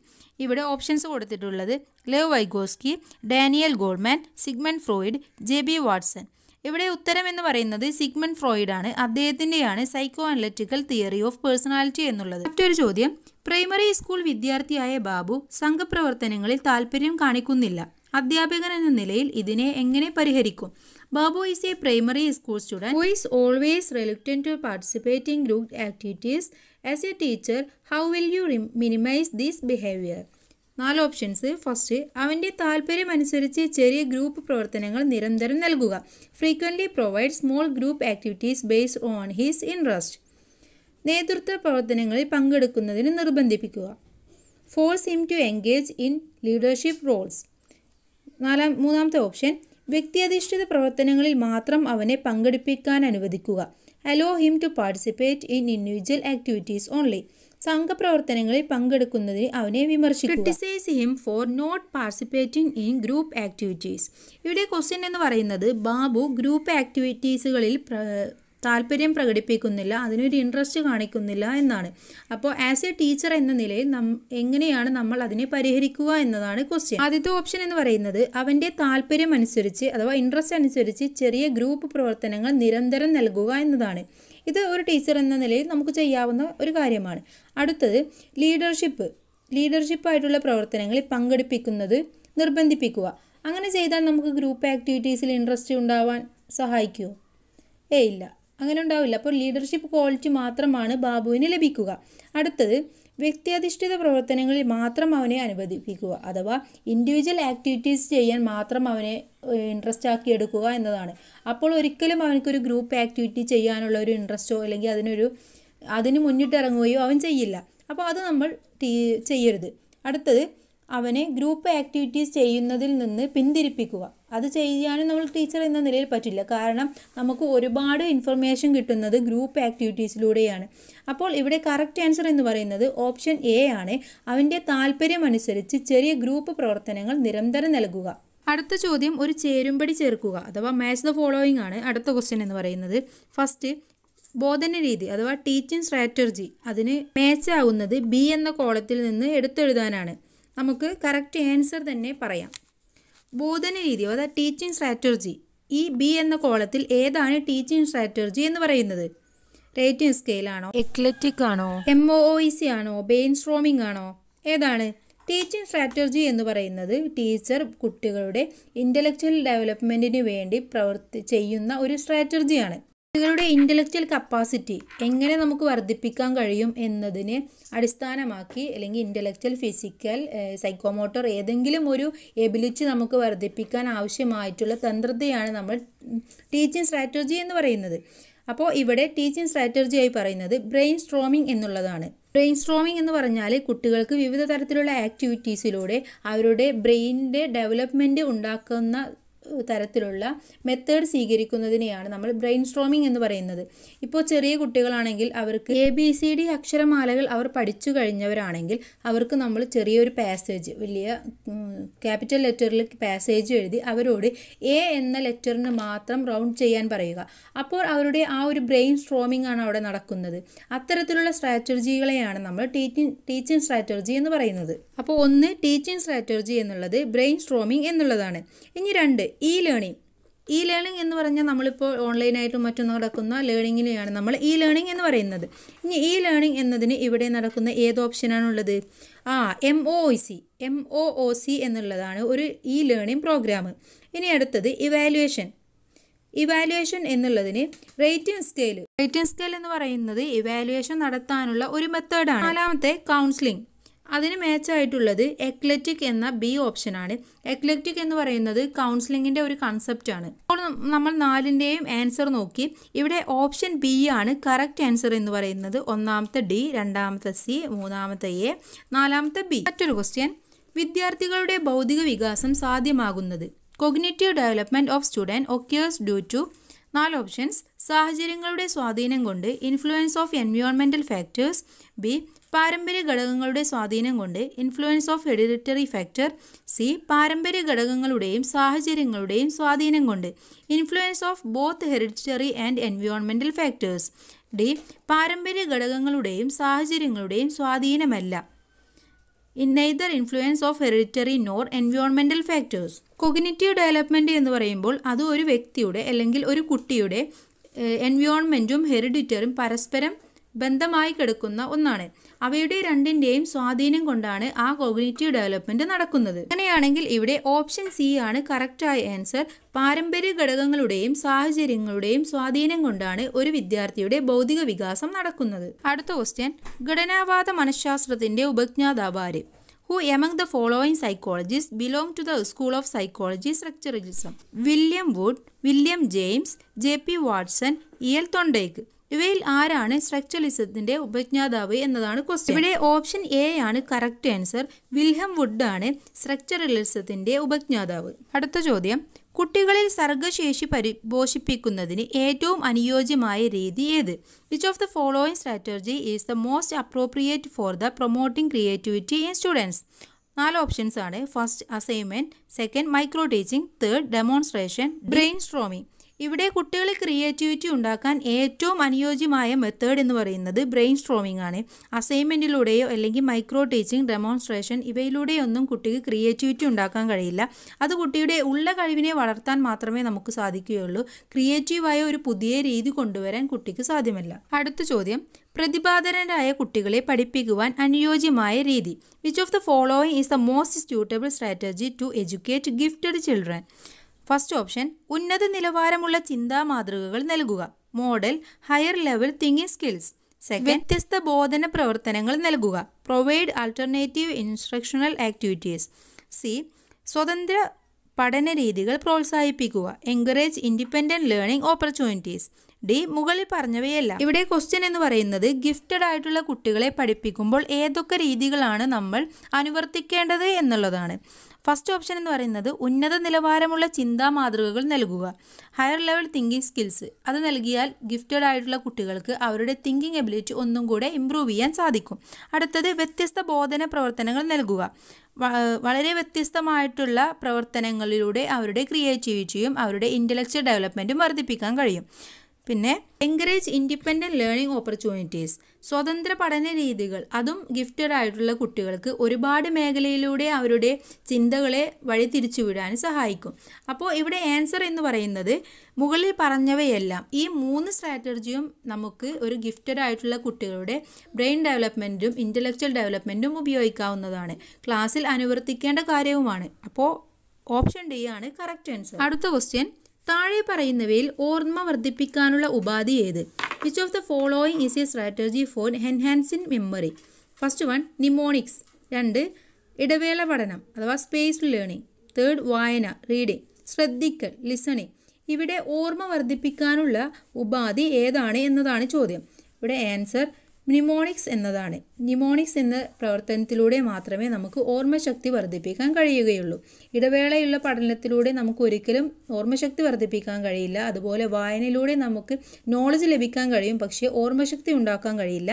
ഇവിടെ ഓപ്ഷൻസ് കൊടുത്തിട്ടുള്ളത് Lev Vygotsky Daniel Goleman Sigmund Freud J B Watson ഇവിടെ ഉത്തരം എന്ന് പറയുന്നത് സിഗ്മൻ ഫ്രോയിഡ് ആണ് അദ്ദേഹത്തിൻ്റെയാണ് psychoanalytical theory of personality എന്നുള്ളത് മറ്റൊരു ചോദ്യം പ്രൈമറി സ്കൂൾ വിദ്യാർത്ഥിയായ ബാബു സംഘപ്രവർത്തനങ്ങളിൽ താല്പര്യം കാണിക്കുന്നില്ല അധ്യാപകൻ എന്ന നിലയിൽ ഇതിനെ എങ്ങനെ പരിഹരിക്കും Babu is a primary school student who is always reluctant to participating group activities as a teacher how will you minimise these behaviour നാല് ഓപ്ഷൻസ് ഫസ്റ്റ് അവൻ്റെ താല്പര്യമനുസരിച്ച് ചെറിയ ഗ്രൂപ്പ് പ്രവർത്തനങ്ങൾ നിരന്തരം നൽകുക frequently provide small group activities based on his interest നേതൃത്വ പ്രവർത്തനങ്ങളിൽ പങ്കെടുക്കുന്നതിന് നിർബന്ധിപ്പിക്കുക force him to engage in leadership roles നാലാം മൂന്നാമത്തെ ഓപ്ഷൻ വ്യക്തിയധിഷ്ഠിത പ്രവർത്തനങ്ങളിൽ മാത്രം അവനെ പങ്കെടുപ്പിക്കാൻ അനുവദിക്കുക allow him to participate in individual activities only സംഘപ്രവർത്തനങ്ങളിൽ പങ്കെടുക്കുന്നതിൽ അവനെ വിമർശിക്കും criticise him for not participating in group activities ഇവിടെ ക്വസ്റ്റ്യൻ എന്ന് പറയുന്നത് ബാബു ഗ്രൂപ്പ് ആക്ടിവിറ്റീസുകളിൽ താല്പര്യം പ്രകടിപ്പിക്കുന്നില്ല അതിനൊരു ഇൻട്രസ്റ്റ് കാണിക്കുന്നില്ല എന്നാണ് അപ്പോൾ ആസ് എ ടീച്ചർ എന്ന നിലയിൽ നം എങ്ങനെയാണ് നമ്മൾ അതിനെ പരിഹരിക്കുക എന്നതാണ് ക്വസ്റ്റ്യൻ ആദ്യത്തെ ഓപ്ഷൻ എന്ന് പറയുന്നത് അവൻ്റെ താല്പര്യം അനുസരിച്ച് അഥവാ ഇൻട്രസ്റ്റ് അനുസരിച്ച് ചെറിയ ഗ്രൂപ്പ് പ്രവർത്തനങ്ങൾ നിരന്തരം നൽകുക എന്നതാണ് ഇത് ഒരു ടീച്ചർ എന്ന നിലയിൽ നമുക്ക് ചെയ്യാവുന്ന ഒരു കാര്യമാണ് അടുത്തത് ലീഡർഷിപ്പ് ലീഡർഷിപ്പായിട്ടുള്ള പ്രവർത്തനങ്ങളിൽ പങ്കെടുപ്പിക്കുന്നത് നിർബന്ധിപ്പിക്കുക അങ്ങനെ ചെയ്താൽ നമുക്ക് ഗ്രൂപ്പ് ആക്ടിവിറ്റീസിൽ ഇൻട്രസ്റ്റ് ഉണ്ടാവാൻ സഹായിക്കുമോ ഏ ഇല്ല അങ്ങനെ ഉണ്ടാവില്ല അപ്പോൾ ലീഡർഷിപ്പ് ക്വാളിറ്റി മാത്രമാണ് ബാബുവിന് ലഭിക്കുക അടുത്തത് വ്യക്തിയധിഷ്ഠിത പ്രവർത്തനങ്ങളിൽ മാത്രം അവനെ അനുവദിപ്പിക്കുക അഥവാ ഇൻഡിവിജ്വൽ ആക്ടിവിറ്റീസ് ചെയ്യാൻ മാത്രം അവനെ ഇൻട്രസ്റ്റ് ആക്കി എടുക്കുക എന്നതാണ് അപ്പോൾ ഒരിക്കലും അവനക്കൊരു ഗ്രൂപ്പ് ആക്ടിവിറ്റി ചെയ്യാനുള്ള ഒരു ഇൻട്രസ്റ്റോ അല്ലെങ്കിൽ അതിനൊരു അതിന് മുന്നിട്ടിറങ്ങുകയോ അവൻ ചെയ്യില്ല അപ്പോൾ അത് നമ്മൾ ചെയ്യരുത് അടുത്തത് അവനെ ഗ്രൂപ്പ് ആക്ടിവിറ്റീസ് ചെയ്യുന്നതിൽ നിന്ന് പിന്തിരിപ്പിക്കുക അത് ചെയ്യാനും നമ്മൾ ടീച്ചർ എന്ന നിലയിൽ പറ്റില്ല കാരണം നമുക്ക് ഒരുപാട് ഇൻഫർമേഷൻ കിട്ടുന്നത് ഗ്രൂപ്പ് ആക്ടിവിറ്റീസിലൂടെയാണ് അപ്പോൾ ഇവിടെ കറക്റ്റ് ആൻസർ എന്ന് പറയുന്നത് ഓപ്ഷൻ എ ആണ് അവൻ്റെ അനുസരിച്ച് ചെറിയ ഗ്രൂപ്പ് പ്രവർത്തനങ്ങൾ നിരന്തരം നൽകുക അടുത്ത ചോദ്യം ഒരു ചേരുംപടി ചേർക്കുക അഥവാ മാച്ച് ദ ഫോളോയിങ് ആണ് അടുത്ത ക്വസ്റ്റ്യൻ എന്ന് പറയുന്നത് ഫസ്റ്റ് ബോധന രീതി അഥവാ ടീച്ചിങ് സ്ട്രാറ്റജി അതിന് മാച്ച് ആവുന്നത് ബി എന്ന കോളത്തിൽ നിന്ന് എടുത്തെഴുതാനാണ് നമുക്ക് കറക്റ്റ് ആൻസർ തന്നെ പറയാം ബോധന രീതി അതായത് ടീച്ചിങ് സ്ട്രാറ്റർജി ഈ ബി എന്ന കോളത്തിൽ ഏതാണ് ടീച്ചിങ് സ്ട്രാറ്റർജി എന്ന് പറയുന്നത് റേറ്റിംഗ് സ്കെയിലാണോ എക്ലറ്റിക് ആണോ എം ഒ ഇ സി ആണോ ബെയിൻ സ്ട്രോമിംഗ് e ആണോ ഏതാണ് ടീച്ചിങ് സ്ട്രാറ്റർജി എന്ന് പറയുന്നത് ടീച്ചർ കുട്ടികളുടെ ഇൻ്റലക്ച്വൽ ഡെവലപ്മെൻറ്റിന് വേണ്ടി പ്രവർത്തി ചെയ്യുന്ന ഒരു സ്ട്രാറ്റർജിയാണ് കുട്ടികളുടെ ഇൻ്റലക്ച്വൽ കപ്പാസിറ്റി എങ്ങനെ നമുക്ക് വർദ്ധിപ്പിക്കാൻ കഴിയും എന്നതിനെ അടിസ്ഥാനമാക്കി അല്ലെങ്കിൽ ഇൻ്റലക്ച്വൽ ഫിസിക്കൽ സൈക്കോമോട്ടോർ ഏതെങ്കിലും ഒരു എബിലിറ്റി നമുക്ക് വർദ്ധിപ്പിക്കാൻ ആവശ്യമായിട്ടുള്ള തന്ത്രത്തെയാണ് നമ്മൾ ടീച്ചിങ് സ്ട്രാറ്റജി എന്ന് പറയുന്നത് അപ്പോൾ ഇവിടെ ടീച്ചിങ് സ്ട്രാറ്റജിയായി പറയുന്നത് ബ്രെയിൻ സ്ട്രോമിംഗ് എന്നുള്ളതാണ് ബ്രെയിൻ സ്ട്രോമിംഗ് എന്ന് പറഞ്ഞാൽ കുട്ടികൾക്ക് വിവിധ തരത്തിലുള്ള ആക്ടിവിറ്റീസിലൂടെ അവരുടെ ബ്രെയിനിൻ്റെ ഡെവലപ്മെൻറ്റ് ഉണ്ടാക്കുന്ന തരത്തിലുള്ള മെത്തേഡ് സ്വീകരിക്കുന്നതിനെയാണ് നമ്മൾ ബ്രെയിൻ സ്ട്രോമിംഗ് എന്ന് പറയുന്നത് ഇപ്പോൾ ചെറിയ കുട്ടികളാണെങ്കിൽ അവർക്ക് എ ബി സി ഡി അക്ഷരമാലകൾ അവർ പഠിച്ചു കഴിഞ്ഞവരാണെങ്കിൽ അവർക്ക് നമ്മൾ ചെറിയൊരു പാസേജ് വലിയ ക്യാപിറ്റൽ ലെറ്ററിൽ പാസേജ് എഴുതി അവരോട് എ എന്ന ലെറ്ററിന് മാത്രം റൗണ്ട് ചെയ്യാൻ പറയുക അപ്പോൾ അവരുടെ ആ ഒരു ബ്രെയിൻ സ്ട്രോമിംഗ് ആണ് അവിടെ നടക്കുന്നത് അത്തരത്തിലുള്ള സ്ട്രാറ്റജികളെയാണ് നമ്മൾ ടീച്ചിങ് ടീച്ചിങ് സ്ട്രാറ്റജി എന്ന് പറയുന്നത് അപ്പോൾ ഒന്ന് ടീച്ചിങ് സ്ട്രാറ്റജി എന്നുള്ളത് ബ്രെയിൻ സ്ട്രോമിംഗ് എന്നുള്ളതാണ് ഇനി രണ്ട് ഇ ലേണിംഗ് ഇ ലേണിംഗ് എന്ന് പറഞ്ഞാൽ നമ്മളിപ്പോൾ ഓൺലൈനായിട്ട് മറ്റും നടക്കുന്ന ലേണിങ്ങിനെയാണ് നമ്മൾ ഇ ലേണിംഗ് എന്ന് പറയുന്നത് ഇനി ഇ ലേണിംഗ് എന്നതിന് ഇവിടെ നടക്കുന്ന ഏത് ഉള്ളത് ആ M O C M O O C എന്നുള്ളതാണ് ഒരു ഇ ലേണിംഗ് പ്രോഗ്രാം ഇനി അടുത്തത് ഇവാലുവേഷൻ ഇവാലുവേഷൻ എന്നുള്ളതിന് റേറ്റിംഗ് സ്കെയിൽ റേറ്റിംഗ് സ്കെയിൽ എന്ന് പറയുന്നത് ഇവാലുവേഷൻ നടത്താനുള്ള ഒരു മെത്തേഡാണ് നാലാമത്തെ കൗൺസിലിംഗ് അതിന് മാച്ചായിട്ടുള്ളത് എക്ലറ്റിക് എന്ന ബി ഓപ്ഷനാണ് എക്ലറ്റിക് എന്ന് പറയുന്നത് കൗൺസിലിങ്ങിൻ്റെ ഒരു ആണ് അപ്പോൾ നമ്മൾ നാലിൻ്റെയും ആൻസർ നോക്കി ഇവിടെ ഓപ്ഷൻ ബി ആണ് കറക്റ്റ് ആൻസർ എന്ന് പറയുന്നത് ഒന്നാമത്തെ ഡി രണ്ടാമത്തെ സി മൂന്നാമത്തെ എ നാലാമത്തെ ബി മറ്റൊരു ക്വസ്റ്റ്യൻ വിദ്യാർത്ഥികളുടെ ബൗദ്ധിക വികാസം സാധ്യമാകുന്നത് cognitive development of student occurs due to നാല് ഓപ്ഷൻസ് സാഹചര്യങ്ങളുടെ സ്വാധീനം കൊണ്ട് influence of environmental factors B പാരമ്പര്യ ഘടകങ്ങളുടെ സ്വാധീനം കൊണ്ട് influence of hereditary factor C പാരമ്പര്യ ഘടകങ്ങളുടെയും സാഹചര്യങ്ങളുടെയും സ്വാധീനം കൊണ്ട് influence of both hereditary and എൻവിയോൺമെൻ്റൽ ഫാക്ടേഴ്സ് ഡി പാരമ്പര്യ ഘടകങ്ങളുടെയും സാഹചര്യങ്ങളുടെയും സ്വാധീനമല്ല in neither influence of hereditary nor എൻവിയോൺമെൻ്റൽ ഫാക്ടേഴ്സ് കൊഗ്നേറ്റീവ് ഡെവലപ്മെൻറ്റ് എന്ന് പറയുമ്പോൾ അത് ഒരു വ്യക്തിയുടെ അല്ലെങ്കിൽ ഒരു കുട്ടിയുടെ എൻവിയോൺമെൻറ്റും ഹെറിഡിറ്ററും പരസ്പരം ബന്ധമായി കിടക്കുന്ന ഒന്നാണ് അവയുടെ രണ്ടിന്റെയും സ്വാധീനം കൊണ്ടാണ് ആ കോഗ്നേറ്റീവ് ഡെവലപ്മെന്റ് നടക്കുന്നത് അങ്ങനെയാണെങ്കിൽ ഇവിടെ ഓപ്ഷൻ സി ആണ് കറക്റ്റായ ആൻസർ പാരമ്പര്യ ഘടകങ്ങളുടെയും സാഹചര്യങ്ങളുടെയും സ്വാധീനം കൊണ്ടാണ് ഒരു വിദ്യാർത്ഥിയുടെ ഭൗതിക വികാസം നടക്കുന്നത് അടുത്ത ക്വസ്റ്റ്യൻ ഘടനാവാദ മനഃശാസ്ത്രത്തിന്റെ ഉപജ്ഞാതാവാര് who among the following psychologist belong to the school of psychology structuralism William Wundt William James J P Watson E L Thorndike ഇവയിൽ ആരാണ് സ്ട്രക്ചറലിസത്തിന്റെ ഉപജ്ഞാതാവ് എന്നതാണ് ക്വസ്റ്റ്യൻ ഇവിടെ ഓപ്ഷൻ എ ആണ് കറക്റ്റ് ആൻസർ വിൽഹം വുഡ് ആണ് സ്ട്രക്ചറലിസത്തിന്റെ ഉപജ്ഞാതാവ് അടുത്ത ചോദ്യം കുട്ടികളിൽ സർഗശേഷി പരിപോഷിപ്പിക്കുന്നതിന് ഏറ്റവും അനുയോജ്യമായ രീതി ഏത് which of the following strategy is the most appropriate for the promoting creativity in students നാല് ഓപ്ഷൻസ് ആണ് first assignment second micro teaching third demonstration brainstorming ഇവിടെ കുട്ടികളിൽ ക്രിയേറ്റിവിറ്റി ഉണ്ടാക്കാൻ ഏറ്റവും അനുയോജ്യമായ മെത്തേഡ് എന്ന് പറയുന്നത് ബ്രെയിൻ സ്ട്രോമിംഗ് ആണ് അസൈൻമെൻറ്റിലൂടെയോ അല്ലെങ്കിൽ മൈക്രോ ടീച്ചിങ് ഡെമോൺസ്ട്രേഷൻ ഇവയിലൂടെയൊന്നും കുട്ടിക്ക് ക്രിയേറ്റിവിറ്റി ഉണ്ടാക്കാൻ കഴിയില്ല അത് കുട്ടിയുടെ ഉള്ള കഴിവിനെ വളർത്താൻ മാത്രമേ നമുക്ക് സാധിക്കുകയുള്ളൂ ക്രിയേറ്റീവായ ഒരു പുതിയ രീതി കൊണ്ടുവരാൻ കുട്ടിക്ക് സാധ്യമല്ല അടുത്ത ചോദ്യം പ്രതിപാദനരായ കുട്ടികളെ പഠിപ്പിക്കുവാൻ അനുയോജ്യമായ രീതി which of the following is the most suitable strategy to educate gifted children first option ഉന്നത നിലവാരമുള്ള ചിന്താ മാതൃകകൾ നൽകുക model higher level thinking skills second വ്യത്യസ്ത ബോധന പ്രവർത്തനങ്ങൾ നൽകുക provide alternative instructional activities C സ്വതന്ത്ര പഠന രീതികൾ പ്രോത്സാഹിപ്പിക്കുക encourage independent learning opportunities D മുകളിൽ പറഞ്ഞവയല്ല ഇവിടെ ക്വസ്റ്റ്യൻ എന്ന് പറയുന്നത് ഗിഫ്റ്റഡ് ആയിട്ടുള്ള കുട്ടികളെ പഠിപ്പിക്കുമ്പോൾ ഏതൊക്കെ രീതികളാണ് നമ്മൾ അനുവർത്തിക്കേണ്ടത് എന്നുള്ളതാണ് ഫസ്റ്റ് ഓപ്ഷൻ എന്ന് പറയുന്നത് ഉന്നത നിലവാരമുള്ള ചിന്താ മാതൃകകൾ നൽകുക ഹയർ ലെവൽ തിങ്കിങ് സ്കിൽസ് അത് നൽകിയാൽ ഗിഫ്റ്റഡ് ആയിട്ടുള്ള കുട്ടികൾക്ക് അവരുടെ തിങ്കിങ് എബിലിറ്റി ഒന്നും കൂടെ ഇമ്പ്രൂവ് ചെയ്യാൻ സാധിക്കും അടുത്തത് വ്യത്യസ്ത ബോധന പ്രവർത്തനങ്ങൾ നൽകുക വളരെ വ്യത്യസ്തമായിട്ടുള്ള പ്രവർത്തനങ്ങളിലൂടെ അവരുടെ ക്രിയേറ്റിവിറ്റിയും അവരുടെ ഇൻ്റലക്ച്വൽ ഡെവലപ്മെൻറ്റും വർദ്ധിപ്പിക്കാൻ കഴിയും പിന്നെ എൻകറേജ് ഇൻഡിപെൻഡൻറ്റ് ലേണിംഗ് ഓപ്പർച്യൂണിറ്റീസ് സ്വതന്ത്ര പഠന രീതികൾ അതും ഗിഫ്റ്റഡ് ആയിട്ടുള്ള കുട്ടികൾക്ക് ഒരുപാട് മേഖലയിലൂടെ അവരുടെ ചിന്തകളെ വഴിതിരിച്ചുവിടാൻ സഹായിക്കും അപ്പോൾ ഇവിടെ ആൻസർ എന്ന് പറയുന്നത് മുകളിൽ പറഞ്ഞവയെല്ലാം ഈ മൂന്ന് സ്ട്രാറ്റജിയും നമുക്ക് ഒരു ഗിഫ്റ്റഡ് ആയിട്ടുള്ള കുട്ടികളുടെ ബ്രെയിൻ ഡെവലപ്മെൻറ്റും ഇൻ്റലക്ച്വൽ ഡെവലപ്മെൻറ്റും ഉപയോഗിക്കാവുന്നതാണ് ക്ലാസ്സിൽ അനുവർത്തിക്കേണ്ട കാര്യവുമാണ് അപ്പോൾ ഓപ്ഷൻ ഡി ആണ് കറക്റ്റ് ആൻസർ അടുത്ത ക്വസ്റ്റ്യൻ താഴെ പറയുന്നവയിൽ ഓർമ്മ വർദ്ധിപ്പിക്കാനുള്ള ഉപാധി ഏത് which of the following is a strategy for enhancing memory first one mnemonics രണ്ട് ഇടവേള പഠനം അഥവാ സ്പേസ് ലേണിംഗ് തേർഡ് വായന റീഡിംഗ് ശ്രദ്ധിക്കൽ ലിസണിംഗ് ഇവിടെ ഓർമ്മ വർദ്ധിപ്പിക്കാനുള്ള ഉപാധി ഏതാണ് എന്നതാണ് ചോദ്യം ഇവിടെ ആൻസർ ന്യൂമോണിക്സ് എന്നതാണ് ന്യൂമോണിക്സ് എന്ന പ്രവർത്തനത്തിലൂടെ മാത്രമേ നമുക്ക് ഓർമ്മശക്തി വർദ്ധിപ്പിക്കാൻ കഴിയുകയുള്ളൂ ഇടവേളയുള്ള പഠനത്തിലൂടെ നമുക്ക് ഒരിക്കലും ഓർമ്മശക്തി വർദ്ധിപ്പിക്കാൻ കഴിയില്ല അതുപോലെ വായനയിലൂടെ നമുക്ക് നോളജ് ലഭിക്കാൻ കഴിയും പക്ഷേ ഓർമ്മശക്തി ഉണ്ടാക്കാൻ കഴിയില്ല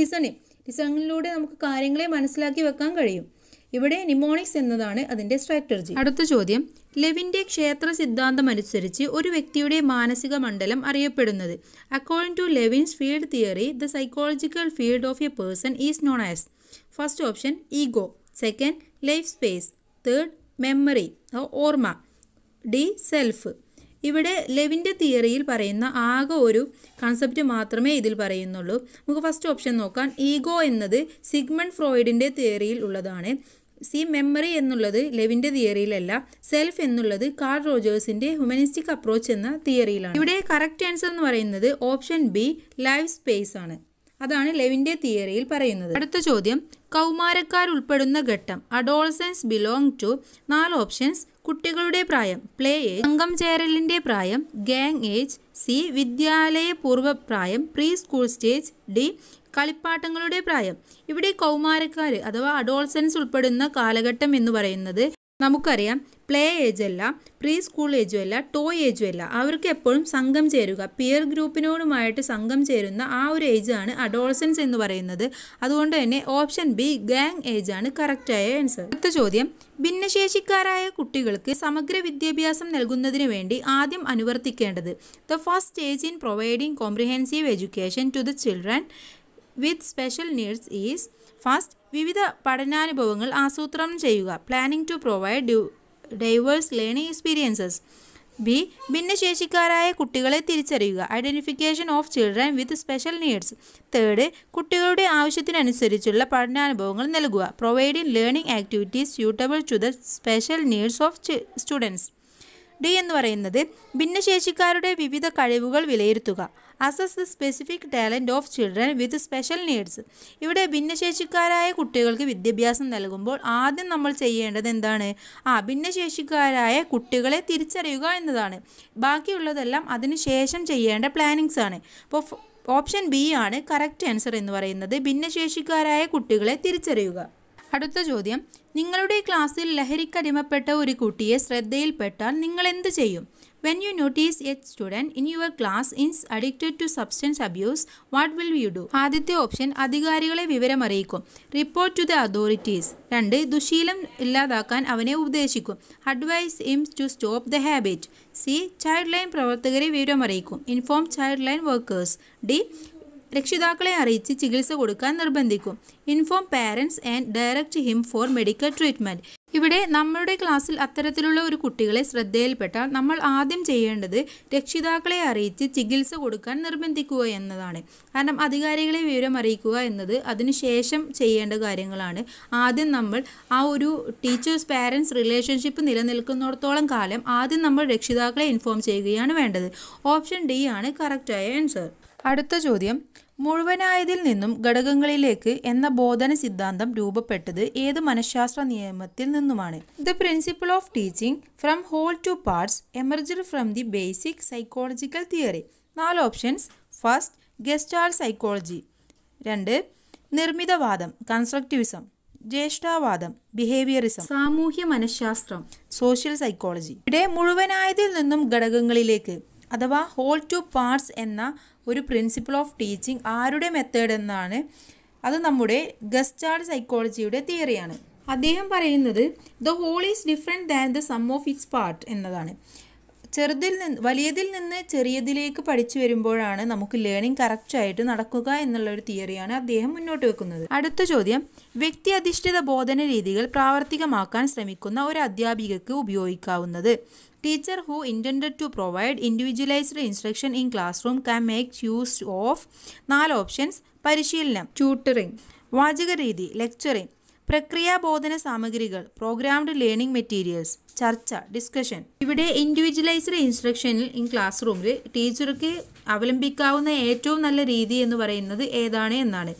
ലിസണിങ് ലിസണിങ്ങിലൂടെ നമുക്ക് കാര്യങ്ങളെ മനസ്സിലാക്കി വെക്കാൻ കഴിയും ഇവിടെ നിമോണിക്സ് എന്നതാണ് അതിൻ്റെ സ്ട്രാറ്റർജി അടുത്ത ചോദ്യം ലെവിൻ്റെ ക്ഷേത്ര സിദ്ധാന്തം അനുസരിച്ച് ഒരു വ്യക്തിയുടെ മാനസിക മണ്ഡലം അറിയപ്പെടുന്നത് according to Lewin's field theory the psychological field of a person is known as first option ego second life space third memory ഓർമ്മ ഡി സെൽഫ് ഇവിടെ ലെവിൻ്റെ തിയറിയിൽ പറയുന്ന ആകെ ഒരു കൺസെപ്റ്റ് മാത്രമേ ഇതിൽ പറയുന്നുള്ളൂ നമുക്ക് ഫസ്റ്റ് ഓപ്ഷൻ നോക്കാം ഈഗോ എന്നത് സിഗ്മണ്ട് ഫ്രോയിഡിൻ്റെ തിയറിയിൽ ഉള്ളതാണ് സി മെമ്മറി എന്നുള്ളത് ലെവിൻ്റെ തിയറിയിലല്ല സെൽഫ് എന്നുള്ളത് കാർ റോജേഴ്സിൻ്റെ ഹ്യൂമനിസ്റ്റിക് അപ്രോച്ച് എന്ന തിയറിയിലാണ് ഇവിടെ കറക്റ്റ് ആൻസർ എന്ന് പറയുന്നത് ഓപ്ഷൻ ബി ലൈഫ് സ്പേസ് ആണ് അതാണ് ലെവിൻ്റെ തിയറിയിൽ പറയുന്നത് അടുത്ത ചോദ്യം കൗമാരക്കാർ ഉൾപ്പെടുന്ന ഘട്ടം അഡോൾസൻസ് ബിലോങ് ടു നാല് ഓപ്ഷൻസ് കുട്ടികളുടെ പ്രായം പ്ലേ ഏജ് അംഗം ചേരലിൻ്റെ പ്രായം ഗാങ് ഏജ് സി വിദ്യാലയ പ്രായം പ്രീ സ്കൂൾ സ്റ്റേജ് ഡി കളിപ്പാട്ടങ്ങളുടെ പ്രായം ഇവിടെ കൗമാരക്കാർ അഥവാ അഡോൾസൻസ് ഉൾപ്പെടുന്ന കാലഘട്ടം എന്ന് പറയുന്നത് നമുക്കറിയാം പ്ലേ ഏജ് അല്ല പ്രീ സ്കൂൾ ഏജും അല്ല ടോയ് ഏജും അല്ല അവർക്ക് എപ്പോഴും സംഘം ചേരുക പിയർ ഗ്രൂപ്പിനോടുമായിട്ട് സംഘം ചേരുന്ന ആ ഒരു ഏജാണ് അഡോൾസൻസ് എന്ന് പറയുന്നത് അതുകൊണ്ട് തന്നെ ഓപ്ഷൻ ബി ഗാങ് ഏജ് ആണ് കറക്റ്റായ ആൻസർ അടുത്ത ചോദ്യം ഭിന്നശേഷിക്കാരായ കുട്ടികൾക്ക് സമഗ്ര വിദ്യാഭ്യാസം നൽകുന്നതിന് വേണ്ടി ആദ്യം അനുവർത്തിക്കേണ്ടത് the first age in providing comprehensive education to the children with special needs is first വിവിധ പഠനാനുഭവങ്ങൾ ആസൂത്രണം ചെയ്യുക planning to provide due diverse learning experiences B ഭിന്നശേഷിക്കാരായ കുട്ടികളെ തിരിച്ചറിയുക identification of children with special needs third കുട്ടികളുടെ ആവശ്യത്തിനനുസരിച്ചുള്ള പഠനാനുഭവങ്ങൾ നൽകുക providing learning activities suitable to the special needs of students D എന്ന് പറയുന്നത് ഭിന്നശേഷിക്കാരുടെ വിവിധ കഴിവുകൾ വിലയിരുത്തുക assess the specific talent of children with special needs ഇവിടെ ഭിന്നശേഷിക്കാരായ കുട്ടികൾക്ക് വിദ്യാഭ്യാസം നൽകുമ്പോൾ ആദ്യം നമ്മൾ ചെയ്യേണ്ടത് എന്താണ് ആ ഭിന്നശേഷിക്കാരായ കുട്ടികളെ തിരിച്ചറിയുക എന്നതാണ് ബാക്കിയുള്ളതെല്ലാം അതിനുശേഷം ചെയ്യേണ്ട പ്ലാനിങ്സ് ആണ് അപ്പോൾ ഓപ്ഷൻ ബി ആണ് കറക്റ്റ് ആൻസർ എന്ന് പറയുന്നത് ഭിന്നശേഷിക്കാരായ കുട്ടികളെ തിരിച്ചറിയുക അടുത്ത ചോദ്യം നിങ്ങളുടെ ക്ലാസ്സിൽ ലഹരിക്കടിമപ്പെട്ട ഒരു കുട്ടിയെ ശ്രദ്ധയിൽപ്പെട്ടാൽ നിങ്ങൾ എന്ത് ചെയ്യും When you notice a student in your class is addicted to substance abuse, what will you do? ആദ്യത്തെ ഓപ്ഷൻ അധികാരികളെ വിവരം അറിയിക്കും റിപ്പോർട്ട് ടു ദ അതോറിറ്റീസ് രണ്ട് ദുശീലം ഇല്ലാതാക്കാൻ അവനെ ഉപദേശിക്കും advise him to stop the habit C child line പ്രവർത്തകരെ വിവരം അറിയിക്കും inform child line workers D രക്ഷിതാക്കളെ അറിയിച്ച് ചികിത്സ കൊടുക്കാൻ നിർബന്ധിക്കും inform parents and direct him for medical treatment ഇവിടെ നമ്മുടെ ക്ലാസ്സിൽ അത്തരത്തിലുള്ള ഒരു കുട്ടികളെ ശ്രദ്ധയിൽപ്പെട്ടാൽ നമ്മൾ ആദ്യം ചെയ്യേണ്ടത് രക്ഷിതാക്കളെ അറിയിച്ച് ചികിത്സ കൊടുക്കാൻ നിർബന്ധിക്കുക എന്നതാണ് കാരണം അധികാരികളെ വിവരം അറിയിക്കുക എന്നത് അതിനുശേഷം ചെയ്യേണ്ട കാര്യങ്ങളാണ് ആദ്യം നമ്മൾ ആ ഒരു ടീച്ചേഴ്സ് പാരൻസ് റിലേഷൻഷിപ്പ് നിലനിൽക്കുന്നിടത്തോളം കാലം ആദ്യം നമ്മൾ രക്ഷിതാക്കളെ ഇൻഫോം ചെയ്യുകയാണ് വേണ്ടത് ഓപ്ഷൻ ഡി ആണ് കറക്റ്റായ ആൻസർ അടുത്ത ചോദ്യം മുഴുവനായതിൽ നിന്നും ഘടകങ്ങളിലേക്ക് എന്ന ബോധന സിദ്ധാന്തം രൂപപ്പെട്ടത് ഏത് മനഃശാസ്ത്ര നിയമത്തിൽ നിന്നുമാണ് the principle of teaching from whole to parts emerged from the basic psychological theory നാല് ഓപ്ഷൻസ് ഫസ്റ്റ് ഗസ്റ്റാൾ സൈക്കോളജി രണ്ട് നിർമ്മിതവാദം കൺസ്ട്രക്റ്റിവിസം ജ്യേഷ്ഠാവാദം ബിഹേവിയറിസം സാമൂഹ്യ മനഃശാസ്ത്രം സോഷ്യൽ സൈക്കോളജി ഇവിടെ മുഴുവനായതിൽ നിന്നും ഘടകങ്ങളിലേക്ക് അഥവാ ഹോൾ ടു പാർട്സ് എന്ന ഒരു പ്രിൻസിപ്പിൾ ഓഫ് ടീച്ചിങ് ആരുടെ മെത്തേഡ് എന്നാണ് അത് നമ്മുടെ ഗസ്റ്റാർഡ് സൈക്കോളജിയുടെ തിയറിയാണ് അദ്ദേഹം പറയുന്നത് the whole is different than the sum of its part എന്നതാണ് ചെറുതിൽ നിന്ന് വലിയതിൽ നിന്ന് ചെറിയതിലേക്ക് പഠിച്ചു വരുമ്പോഴാണ് നമുക്ക് ലേണിംഗ് കറക്റ്റായിട്ട് നടക്കുക എന്നുള്ള ഒരു തിയറിയാണ് അദ്ദേഹം മുന്നോട്ട് വെക്കുന്നത് അടുത്ത ചോദ്യം വ്യക്തി അധിഷ്ഠിത ബോധന രീതികൾ പ്രാവർത്തികമാക്കാൻ ശ്രമിക്കുന്ന ഒരു അധ്യാപികക്ക് ഉപയോഗിക്കാവുന്നത് teacher who intend to provide individualised instruction in class room can make use of നാല് ഓപ്ഷൻസ് പരിശീലനം ട്യൂട്ടറിംഗ് വാചക രീതി ലെക്ചറിംഗ് പ്രക്രിയാബോധന സാമഗ്രികൾ പ്രോഗ്രാംഡ് ലേണിംഗ് മെറ്റീരിയൽസ് ചർച്ച ഡിസ്കഷൻ ഇവിടെ ഇൻഡിവിജ്വലൈസ്ഡ് ഇൻസ്ട്രക്ഷനിൽ ഇൻ ക്ലാസ് റൂമിൽ ടീച്ചർക്ക് അവലംബിക്കാവുന്ന ഏറ്റവും നല്ല രീതി എന്ന് പറയുന്നത് ഏതാണ് എന്നാണ്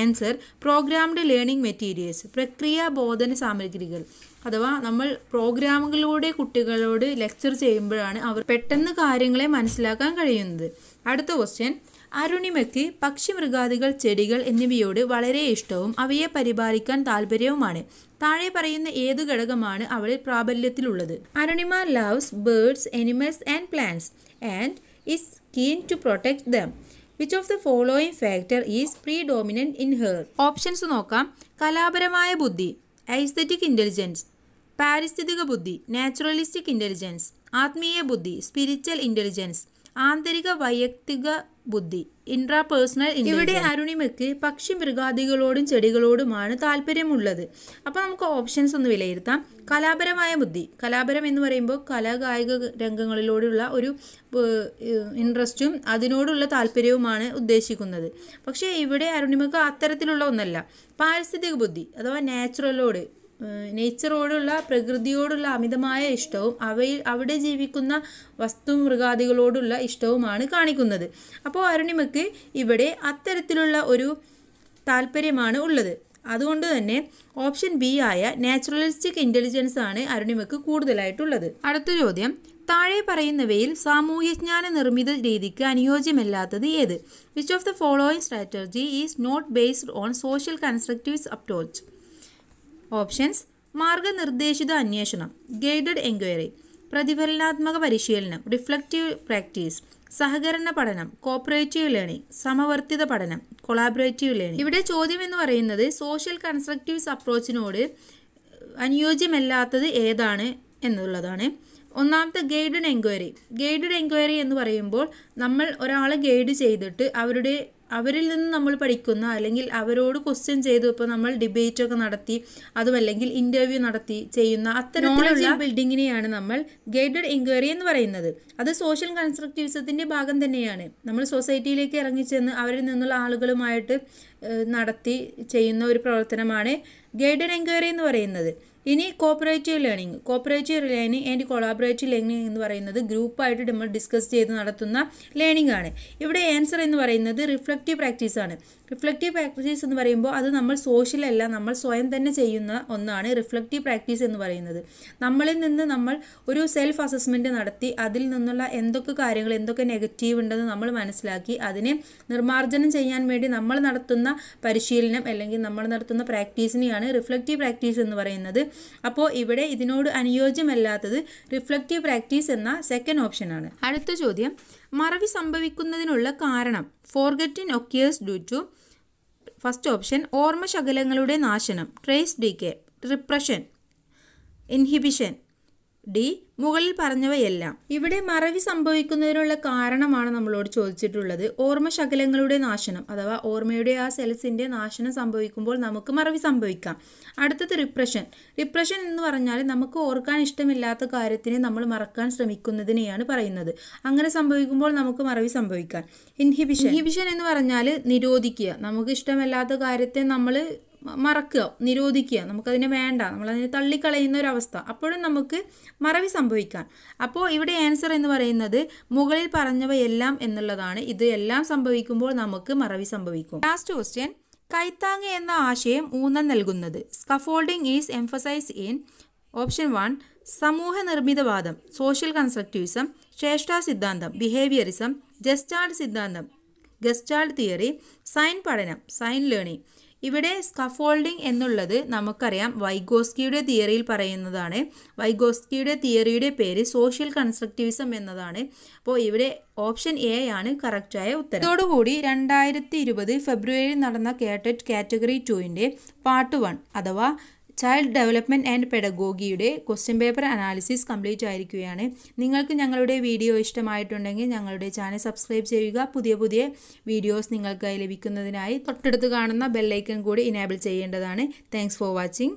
ആൻസർ പ്രോഗ്രാംഡ് ലേണിംഗ് മെറ്റീരിയൽസ് പ്രക്രിയ ബോധന സാമഗ്രികൾ അഥവാ നമ്മൾ പ്രോഗ്രാമുകളിലൂടെ കുട്ടികളോട് ലെക്ചർ ചെയ്യുമ്പോഴാണ് അവർ പെട്ടെന്ന് കാര്യങ്ങളെ മനസ്സിലാക്കാൻ കഴിയുന്നത് അടുത്ത ക്വസ്റ്റ്യൻ അരുണിമയ്ക്ക് പക്ഷിമൃഗാദികൾ ചെടികൾ എന്നിവയോട് വളരെ ഇഷ്ടവും അവയെ പരിപാലിക്കാൻ താല്പര്യവുമാണ് താഴെ പറയുന്ന ഏത് ഘടകമാണ് അവളിൽ പ്രാബല്യത്തിലുള്ളത് Arunima loves birds animals and plants and is keen to protect them which of the following factor is pre dominant in her options നോക്കാം കലാപരമായ ബുദ്ധി ഐസ്തറ്റിക് ഇൻ്റലിജൻസ് പാരിസ്ഥിതിക ബുദ്ധി നാച്ചുറലിസ്റ്റിക് ഇൻ്റലിജൻസ് ആത്മീയ ബുദ്ധി സ്പിരിച്വൽ ഇൻ്റലിജൻസ് ആന്തരിക വൈയക്തിക ബുദ്ധി ഇൻട്രാപേഴ്സണൽ പേഴ്സണൽ ഇവിടെ അരുണിമയ്ക്ക് പക്ഷി മൃഗാദികളോടും ചെടികളോടുമാണ് താല്പര്യമുള്ളത് അപ്പോൾ നമുക്ക് ഓപ്ഷൻസ് ഒന്ന് വിലയിരുത്താം കലാപരമായ ബുദ്ധി കലാപരം എന്ന് പറയുമ്പോൾ കലാകായിക രംഗങ്ങളിലൂടെയുള്ള ഒരു ഇൻട്രസ്റ്റും അതിനോടുള്ള താല്പര്യവുമാണ് ഉദ്ദേശിക്കുന്നത് പക്ഷേ ഇവിടെ അരുണിമയ്ക്ക് അത്തരത്തിലുള്ള ഒന്നല്ല പാരിസ്ഥിതിക ബുദ്ധി അഥവാ നാച്ചുറലോട് നേച്ചറോടുള്ള പ്രകൃതിയോടുള്ള അമിതമായ ഇഷ്ടവും അവയിൽ അവിടെ ജീവിക്കുന്ന വസ്തു മൃഗാദികളോടുള്ള ഇഷ്ടവുമാണ് കാണിക്കുന്നത് അപ്പോൾ അരുണിമയ്ക്ക് ഇവിടെ അത്തരത്തിലുള്ള ഒരു താല്പര്യമാണ് ഉള്ളത് അതുകൊണ്ട് തന്നെ ഓപ്ഷൻ ബി ആയ നാച്ചുറലിസ്റ്റിക് ഇൻ്റലിജൻസ് ആണ് അരുണിമയ്ക്ക് കൂടുതലായിട്ടുള്ളത് അടുത്ത ചോദ്യം താഴെ പറയുന്നവയിൽ സാമൂഹ്യജ്ഞാന നിർമ്മിത രീതിക്ക് അനുയോജ്യമല്ലാത്തത് ഏത് which of the following strategy is not based on social constructives approach options മാർഗനിർദ്ദേശിത അന്വേഷണം ഗൈഡഡ് എൻക്വയറി പ്രതിഫലനാത്മക പരിശീലനം റിഫ്ലക്റ്റീവ് പ്രാക്ടീസ് സഹകരണ പഠനം കോപ്പറേറ്റീവ് ലേണിംഗ് സമവർത്തിത പഠനം കൊളാബറേറ്റീവ് ലേണിംഗ് ഇവിടെ ചോദ്യം എന്ന് പറയുന്നത് സോഷ്യൽ കൺസ്ട്രക്റ്റീവ്സ് അപ്രോച്ചിനോട് അനുയോജ്യമല്ലാത്തത് ഏതാണ് എന്നുള്ളതാണ് ഒന്നാമത്തെ ഗൈഡഡ് എൻക്വയറി ഗൈഡഡ് എൻക്വയറി എന്ന് പറയുമ്പോൾ നമ്മൾ ഒരാളെ ഗൈഡ് ചെയ്തിട്ട് അവരുടെ അവരിൽ നിന്ന് നമ്മൾ പഠിക്കുന്ന അല്ലെങ്കിൽ അവരോട് ക്വസ്റ്റ്യൻ ചെയ്തു ഇപ്പോൾ നമ്മൾ ഡിബേറ്റ് ഒക്കെ നടത്തി അതുമല്ലെങ്കിൽ ഇൻ്റർവ്യൂ നടത്തി ചെയ്യുന്ന അത്തരത്തിലുള്ള ബിൽഡിങ്ങിനെയാണ് നമ്മൾ ഗൈഡഡ് എൻക്വയറി എന്ന് പറയുന്നത് അത് സോഷ്യൽ കൺസ്ട്രക്റ്റീവിസത്തിൻ്റെ ഭാഗം തന്നെയാണ് നമ്മൾ സൊസൈറ്റിയിലേക്ക് ഇറങ്ങിച്ചെന്ന് അവരിൽ നിന്നുള്ള ആളുകളുമായിട്ട് നടത്തി ചെയ്യുന്ന ഒരു പ്രവർത്തനമാണ് ഗൈഡഡ് എൻക്വയറി എന്ന് പറയുന്നത് ഇനി cooperative learning cooperative learning and collaborative learning എന്ന് പറയുന്നത് ഗ്രൂപ്പായിട്ട് നമ്മൾ ഡിസ്കസ് ചെയ്ത് നടത്തുന്ന ലേണിംഗ് ആണ് ഇവിടെ ആൻസർ എന്ന് പറയുന്നത് റിഫ്ലക്റ്റീവ് പ്രാക്ടീസ് ആണ് റിഫ്ലക്റ്റീവ് പ്രാക്ടീസ് എന്ന് പറയുമ്പോൾ അത് നമ്മൾ സോഷ്യലല്ല നമ്മൾ സ്വയം തന്നെ ചെയ്യുന്ന ഒന്നാണ് റിഫ്ലക്റ്റീവ് പ്രാക്ടീസ് എന്ന് പറയുന്നത് നമ്മളിൽ നിന്ന് നമ്മൾ ഒരു സെൽഫ് അസസ്മെൻറ്റ് നടത്തി അതിൽ നിന്നുള്ള എന്തൊക്കെ കാര്യങ്ങൾ എന്തൊക്കെ നെഗറ്റീവ് ഉണ്ടെന്ന് നമ്മൾ മനസ്സിലാക്കി അതിനെ നിർമ്മാർജ്ജനം ചെയ്യാൻ വേണ്ടി നമ്മൾ നടത്തുന്ന പരിശീലനം അല്ലെങ്കിൽ നമ്മൾ നടത്തുന്ന പ്രാക്ടീസിനെയാണ് റിഫ്ലക്റ്റീവ് പ്രാക്ടീസ് എന്ന് പറയുന്നത് അപ്പോൾ ഇവിടെ ഇതിനോട് അനുയോജ്യമല്ലാത്തത് റിഫ്ലക്റ്റീവ് പ്രാക്ടീസ് എന്ന സെക്കൻഡ് ഓപ്ഷനാണ് അടുത്ത ചോദ്യം മറവി സംഭവിക്കുന്നതിനുള്ള കാരണം forgetting occurs due to first option ഓർമ്മശകലങ്ങളുടെ നാശനം trace K repression inhibition D മുകളിൽ പറഞ്ഞവയെല്ലാം ഇവിടെ മറവി സംഭവിക്കുന്നതിനുള്ള കാരണമാണ് നമ്മളോട് ചോദിച്ചിട്ടുള്ളത് ഓർമ്മ ശകലങ്ങളുടെ നാശനം അഥവാ ഓർമ്മയുടെ ആ സെൽസിന്റെ നാശനം സംഭവിക്കുമ്പോൾ നമുക്ക് മറവി സംഭവിക്കാം അടുത്തത് റിപ്രഷൻ റിപ്രഷൻ എന്ന് പറഞ്ഞാൽ നമുക്ക് ഓർക്കാൻ ഇഷ്ടമില്ലാത്ത കാര്യത്തിനെ നമ്മൾ മറക്കാൻ ശ്രമിക്കുന്നതിനെയാണ് പറയുന്നത് അങ്ങനെ സംഭവിക്കുമ്പോൾ നമുക്ക് മറവി സംഭവിക്കാം ഇൻഹിബിഷൻ ഇൻഹിബിഷൻ എന്ന് പറഞ്ഞാൽ നിരോധിക്കുക നമുക്ക് ഇഷ്ടമല്ലാത്ത കാര്യത്തെ നമ്മൾ മറക്കുക നിരോധിക്കുക നമുക്കതിനെ വേണ്ട നമ്മളതിനെ തള്ളിക്കളയുന്ന ഒരവസ്ഥ അപ്പോഴും നമുക്ക് മറവി സംഭവിക്കാൻ അപ്പോൾ ഇവിടെ ആൻസർ എന്ന് പറയുന്നത് മുകളിൽ പറഞ്ഞവയെല്ലാം എന്നുള്ളതാണ് ഇത് എല്ലാം സംഭവിക്കുമ്പോൾ നമുക്ക് മറവി സംഭവിക്കും ലാസ്റ്റ് ക്വസ്റ്റ്യൻ കൈത്താങ് എന്ന ആശയം ഊന്നൽ നൽകുന്നത് scaffolding is emphasise in option one സമൂഹ നിർമ്മിതവാദം സോഷ്യൽ കൺസ്ട്രക്റ്റിവിസം ശ്രേഷ്ഠാ സിദ്ധാന്തം ബിഹേവിയറിസം ജസ്റ്റാൾഡ് സിദ്ധാന്തം ഗസ്റ്റാൾഡ് തിയറി സൈൻ പഠനം സൈൻ ലേണിംഗ് ഇവിടെ സ്കഫോൾഡിംഗ് എന്നുള്ളത് നമുക്കറിയാം വൈഗോസ്കിയുടെ തിയറിയിൽ പറയുന്നതാണ് വൈഗോസ്കിയുടെ തിയറിയുടെ പേര് സോഷ്യൽ കൺസ്ട്രക്റ്റിവിസം എന്നതാണ് അപ്പോൾ ഇവിടെ ഓപ്ഷൻ എ ആണ് കറക്റ്റായ ഉത്തരം ഇതോടുകൂടി രണ്ടായിരത്തി ഇരുപത് ഫെബ്രുവരിയിൽ നടന്ന കാറ്റഗറി ടുവിൻ്റെ പാർട്ട് വൺ അഥവാ ചൈൽഡ് ഡെവലപ്മെൻറ്റ് ആൻഡ് പെഡഗോഗിയുടെ ക്വസ്റ്റ്യൻ പേപ്പർ അനാലിസിസ് കംപ്ലീറ്റ് ആയിരിക്കുകയാണ് നിങ്ങൾക്ക് ഞങ്ങളുടെ വീഡിയോ ഇഷ്ടമായിട്ടുണ്ടെങ്കിൽ ഞങ്ങളുടെ ചാനൽ സബ്സ്ക്രൈബ് ചെയ്യുക പുതിയ പുതിയ വീഡിയോസ് നിങ്ങൾക്കായി ലഭിക്കുന്നതിനായി തൊട്ടടുത്ത് കാണുന്ന ബെല്ലൈക്കൺ കൂടി ഇനേബിൾ ചെയ്യേണ്ടതാണ് താങ്ക്സ് ഫോർ വാച്ചിങ്